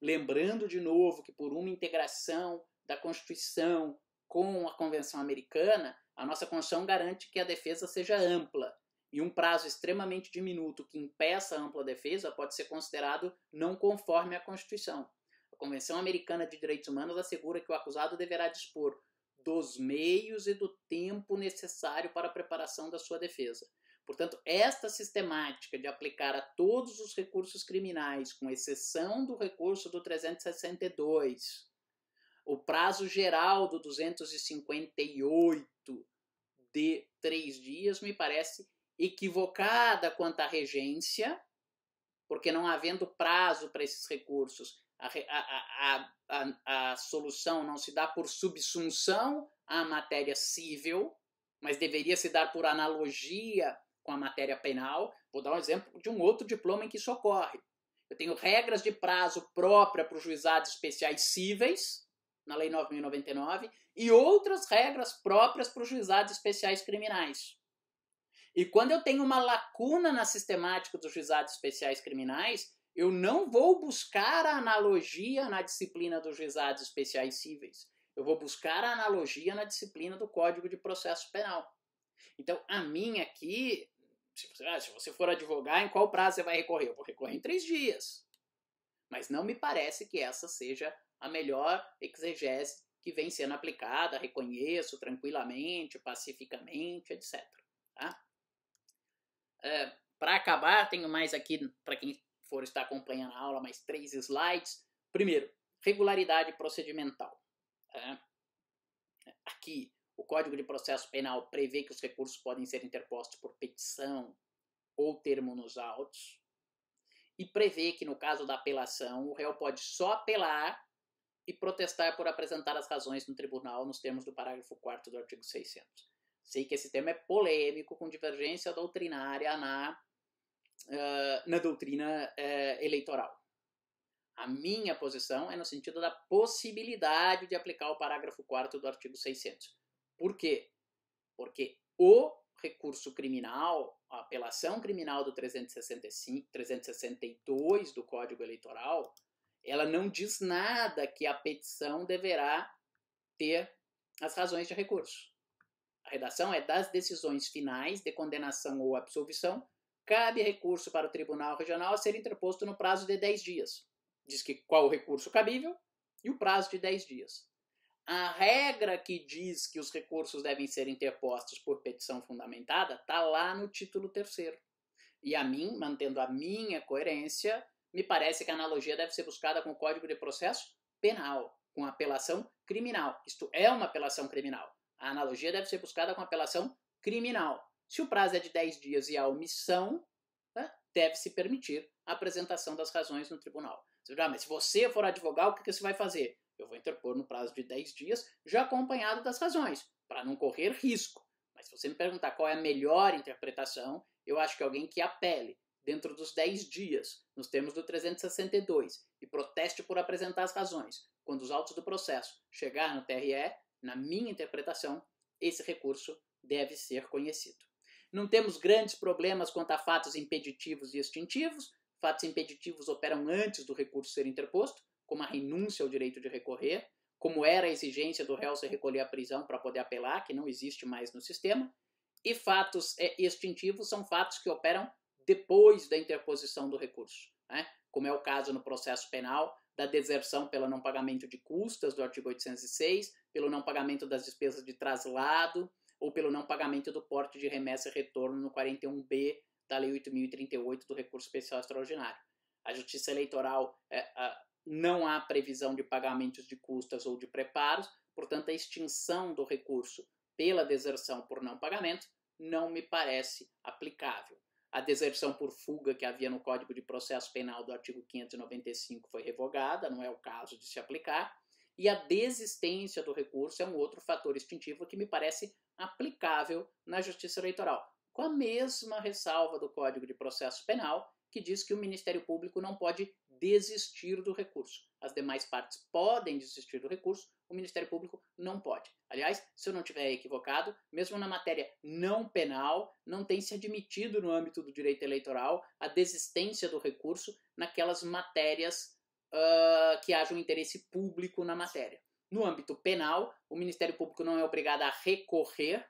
Lembrando de novo que por uma integração da Constituição com a Convenção Americana, a nossa Constituição garante que a defesa seja ampla, e um prazo extremamente diminuto que impeça a ampla defesa pode ser considerado não conforme à Constituição. A Convenção Americana de Direitos Humanos assegura que o acusado deverá dispor dos meios e do tempo necessário para a preparação da sua defesa. Portanto, esta sistemática de aplicar a todos os recursos criminais, com exceção do recurso do 362, o prazo geral do 258 de três dias, me parece equivocada quanto à regência, porque não havendo prazo para esses recursos, a, a, a, a, solução não se dá por subsunção à matéria civil, mas deveria se dar por analogia com a matéria penal. Vou dar um exemplo de um outro diploma em que isso ocorre. Eu tenho regras de prazo própria para os juizados especiais cíveis, na Lei 9.099, e outras regras próprias para os juizados especiais criminais. E quando eu tenho uma lacuna na sistemática dos juizados especiais criminais, eu não vou buscar a analogia na disciplina dos juizados especiais cíveis. Eu vou buscar a analogia na disciplina do Código de Processo Penal. Então, a minha aqui, se você, ah, se você for advogar, em qual prazo você vai recorrer? Eu vou recorrer em três dias. Mas não me parece que essa seja a melhor exegese que vem sendo aplicada, reconheço tranquilamente, pacificamente, etc. Tá? É, para acabar, tenho mais aqui, para quem for estar acompanhando a aula, mais três slides. Primeiro, regularidade procedimental. É, aqui, o Código de Processo Penal prevê que os recursos podem ser interpostos por petição ou termo nos autos. E prevê que, no caso da apelação, o réu pode só apelar e protestar por apresentar as razões no tribunal nos termos do parágrafo 4 do artigo 600. Sei que esse tema é polêmico, com divergência doutrinária na, uh, na doutrina uh, eleitoral. A minha posição é no sentido da possibilidade de aplicar o parágrafo 4 do artigo 600. Por quê? Porque o recurso criminal, a apelação criminal do 365, 362 do Código Eleitoral, ela não diz nada que a petição deverá ter as razões de recurso. A redação é das decisões finais de condenação ou absolvição, cabe recurso para o Tribunal Regional a ser interposto no prazo de 10 dias. Diz que qual o recurso cabível e o prazo de 10 dias. A regra que diz que os recursos devem ser interpostos por petição fundamentada está lá no título terceiro. E a mim, mantendo a minha coerência, me parece que a analogia deve ser buscada com o Código de Processo Penal, com apelação criminal. Isto é uma apelação criminal. A analogia deve ser buscada com apelação criminal. Se o prazo é de 10 dias e a omissão, né, deve-se permitir a apresentação das razões no tribunal. Ah, mas se você for advogado, o que, que você vai fazer? Eu vou interpor no prazo de 10 dias, já acompanhado das razões, para não correr risco. Mas se você me perguntar qual é a melhor interpretação, eu acho que alguém que apele dentro dos 10 dias, nos termos do 362, e proteste por apresentar as razões, quando os autos do processo chegar no TRE, na minha interpretação, esse recurso deve ser conhecido. Não temos grandes problemas quanto a fatos impeditivos e extintivos. Fatos impeditivos operam antes do recurso ser interposto, como a renúncia ao direito de recorrer, como era a exigência do réu se recolher à prisão para poder apelar, que não existe mais no sistema. E fatos eh, extintivos são fatos que operam depois da interposição do recurso, né? como é o caso no processo penal, da deserção pelo não pagamento de custas do artigo 806, pelo não pagamento das despesas de traslado ou pelo não pagamento do porte de remessa e retorno no 41B da Lei 8.038 do Recurso Especial Extraordinário. A Justiça Eleitoral é, a, não há previsão de pagamentos de custas ou de preparos, portanto, a extinção do recurso pela deserção por não pagamento não me parece aplicável. A deserção por fuga que havia no Código de Processo Penal do artigo 595 foi revogada, não é o caso de se aplicar. E a desistência do recurso é um outro fator extintivo que me parece aplicável na Justiça Eleitoral, com a mesma ressalva do Código de Processo Penal, que diz que o Ministério Público não pode desistir do recurso. As demais partes podem desistir do recurso, o Ministério Público não pode. Aliás, se eu não estiver equivocado, mesmo na matéria não penal, não tem se admitido no âmbito do direito eleitoral a desistência do recurso naquelas matérias uh, que haja um interesse público na matéria. No âmbito penal, o Ministério Público não é obrigado a recorrer,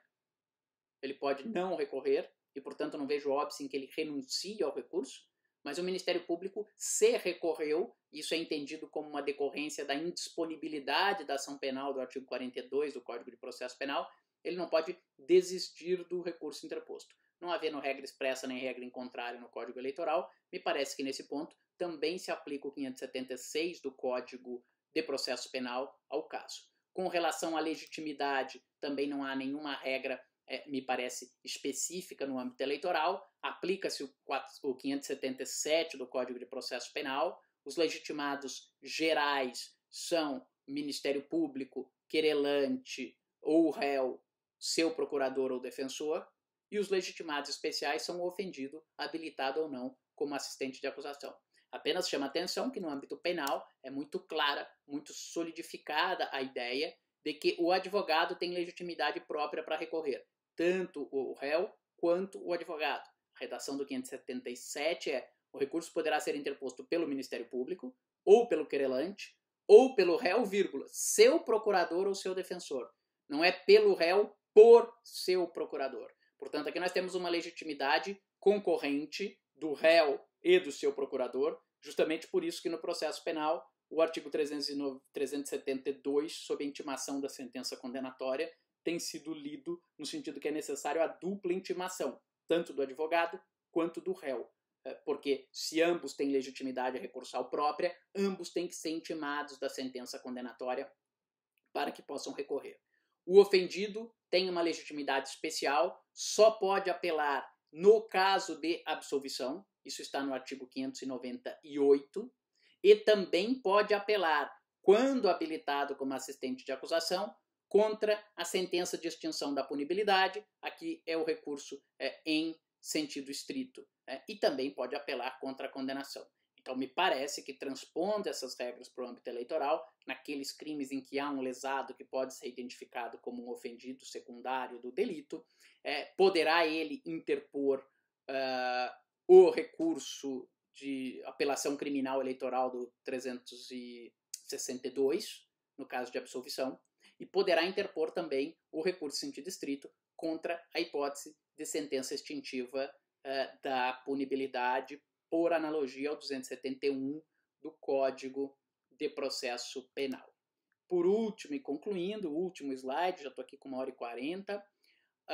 ele pode não recorrer, e portanto não vejo óbvio em que ele renuncie ao recurso, mas o Ministério Público se recorreu, isso é entendido como uma decorrência da indisponibilidade da ação penal do artigo 42 do Código de Processo Penal, ele não pode desistir do recurso interposto. Não havendo regra expressa nem regra em contrário no Código Eleitoral, me parece que nesse ponto também se aplica o 576 do Código de Processo Penal ao caso. Com relação à legitimidade, também não há nenhuma regra é, me parece, específica no âmbito eleitoral, aplica-se o, o 577 do Código de Processo Penal, os legitimados gerais são Ministério Público, querelante ou réu, seu procurador ou defensor, e os legitimados especiais são o ofendido, habilitado ou não, como assistente de acusação. Apenas chama atenção que no âmbito penal é muito clara, muito solidificada a ideia de que o advogado tem legitimidade própria para recorrer tanto o réu quanto o advogado. A redação do 577 é: o recurso poderá ser interposto pelo Ministério Público, ou pelo querelante, ou pelo réu, vírgula, seu procurador ou seu defensor. Não é pelo réu por seu procurador. Portanto, aqui nós temos uma legitimidade concorrente do réu e do seu procurador, justamente por isso que no processo penal o artigo 309, 372, sob intimação da sentença condenatória, tem sido lido no sentido que é necessário a dupla intimação, tanto do advogado quanto do réu. É, porque se ambos têm legitimidade recursal própria, ambos têm que ser intimados da sentença condenatória para que possam recorrer. O ofendido tem uma legitimidade especial, só pode apelar no caso de absolvição, isso está no artigo 598, e também pode apelar quando habilitado como assistente de acusação contra a sentença de extinção da punibilidade, aqui é o recurso é, em sentido estrito, é, e também pode apelar contra a condenação. Então, me parece que transpondo essas regras para o âmbito eleitoral, naqueles crimes em que há um lesado que pode ser identificado como um ofendido secundário do delito, é, poderá ele interpor uh, o recurso de apelação criminal eleitoral do 362, no caso de absolvição, e poderá interpor também o recurso em sentido estrito contra a hipótese de sentença extintiva uh, da punibilidade por analogia ao 271 do Código de Processo Penal. Por último e concluindo, o último slide, já estou aqui com uma hora e quarenta, uh,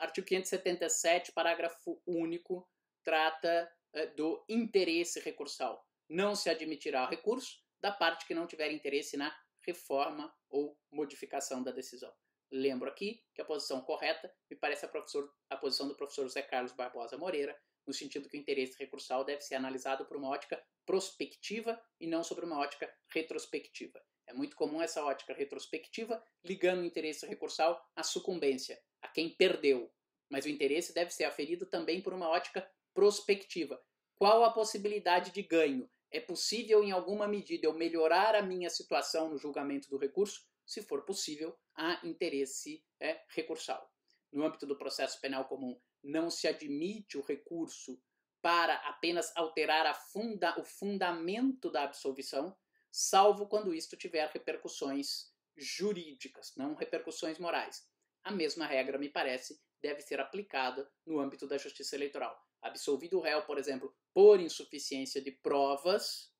artigo 577, parágrafo único, trata uh, do interesse recursal. Não se admitirá o recurso da parte que não tiver interesse na reforma ou modificação da decisão. Lembro aqui que a posição correta me parece a, professor, a posição do professor José Carlos Barbosa Moreira, no sentido que o interesse recursal deve ser analisado por uma ótica prospectiva e não sobre uma ótica retrospectiva. É muito comum essa ótica retrospectiva ligando o interesse recursal à sucumbência, a quem perdeu. Mas o interesse deve ser aferido também por uma ótica prospectiva. Qual a possibilidade de ganho? É possível, em alguma medida, eu melhorar a minha situação no julgamento do recurso, se for possível, a interesse é, recursal. No âmbito do processo penal comum, não se admite o recurso para apenas alterar funda, o fundamento da absolvição, salvo quando isto tiver repercussões jurídicas, não repercussões morais. A mesma regra, me parece, deve ser aplicada no âmbito da justiça eleitoral. Absolvido o réu, por exemplo, por insuficiência de provas,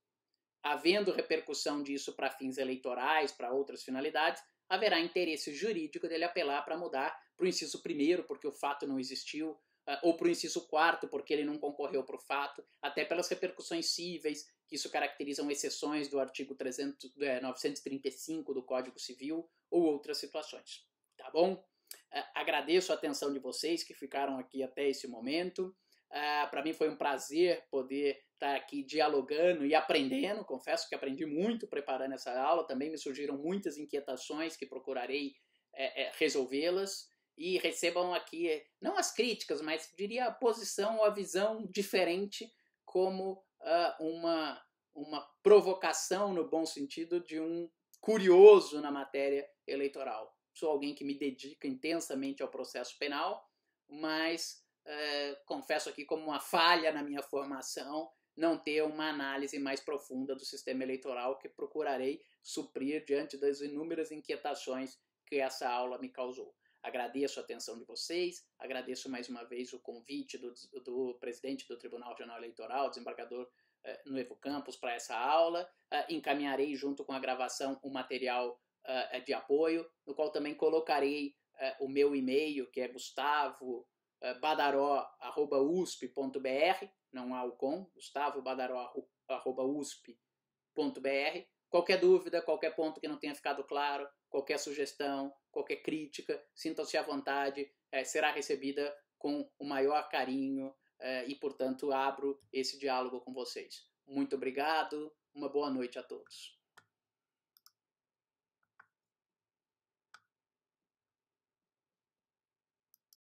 havendo repercussão disso para fins eleitorais, para outras finalidades, haverá interesse jurídico dele apelar para mudar para o inciso primeiro, porque o fato não existiu, ah, ou para o inciso quarto, porque ele não concorreu para o fato, até pelas repercussões cíveis, que isso caracterizam exceções do artigo 300, 935 é, do Código Civil, ou outras situações. Tá bom? Ah, agradeço a atenção de vocês que ficaram aqui até esse momento. Ah, para mim foi um prazer poder estar tá aqui dialogando e aprendendo. Confesso que aprendi muito preparando essa aula. Também me surgiram muitas inquietações que procurarei é, é, resolvê-las. E recebam aqui, não as críticas, mas diria a posição ou a visão diferente como ah, uma, uma provocação, no bom sentido, de um curioso na matéria eleitoral. Sou alguém que me dedica intensamente ao processo penal, mas eh, confesso aqui como uma falha na minha formação, não ter uma análise mais profunda do sistema eleitoral que procurarei suprir diante das inúmeras inquietações que essa aula me causou. Agradeço a atenção de vocês, agradeço mais uma vez o convite do, do presidente do Tribunal Regional Eleitoral, desembargador eh, Noivo Campos, para essa aula. Eh, encaminharei, junto com a gravação, o um material eh, de apoio, no qual também colocarei eh, o meu e-mail, que é gustavo eh, badaró.usp.br, não há o com, gustavobadaró.usp.br. Qualquer dúvida, qualquer ponto que não tenha ficado claro, qualquer sugestão, qualquer crítica, sintam-se à vontade, é, será recebida com o maior carinho é, e, portanto, abro esse diálogo com vocês. Muito obrigado, uma boa noite a todos.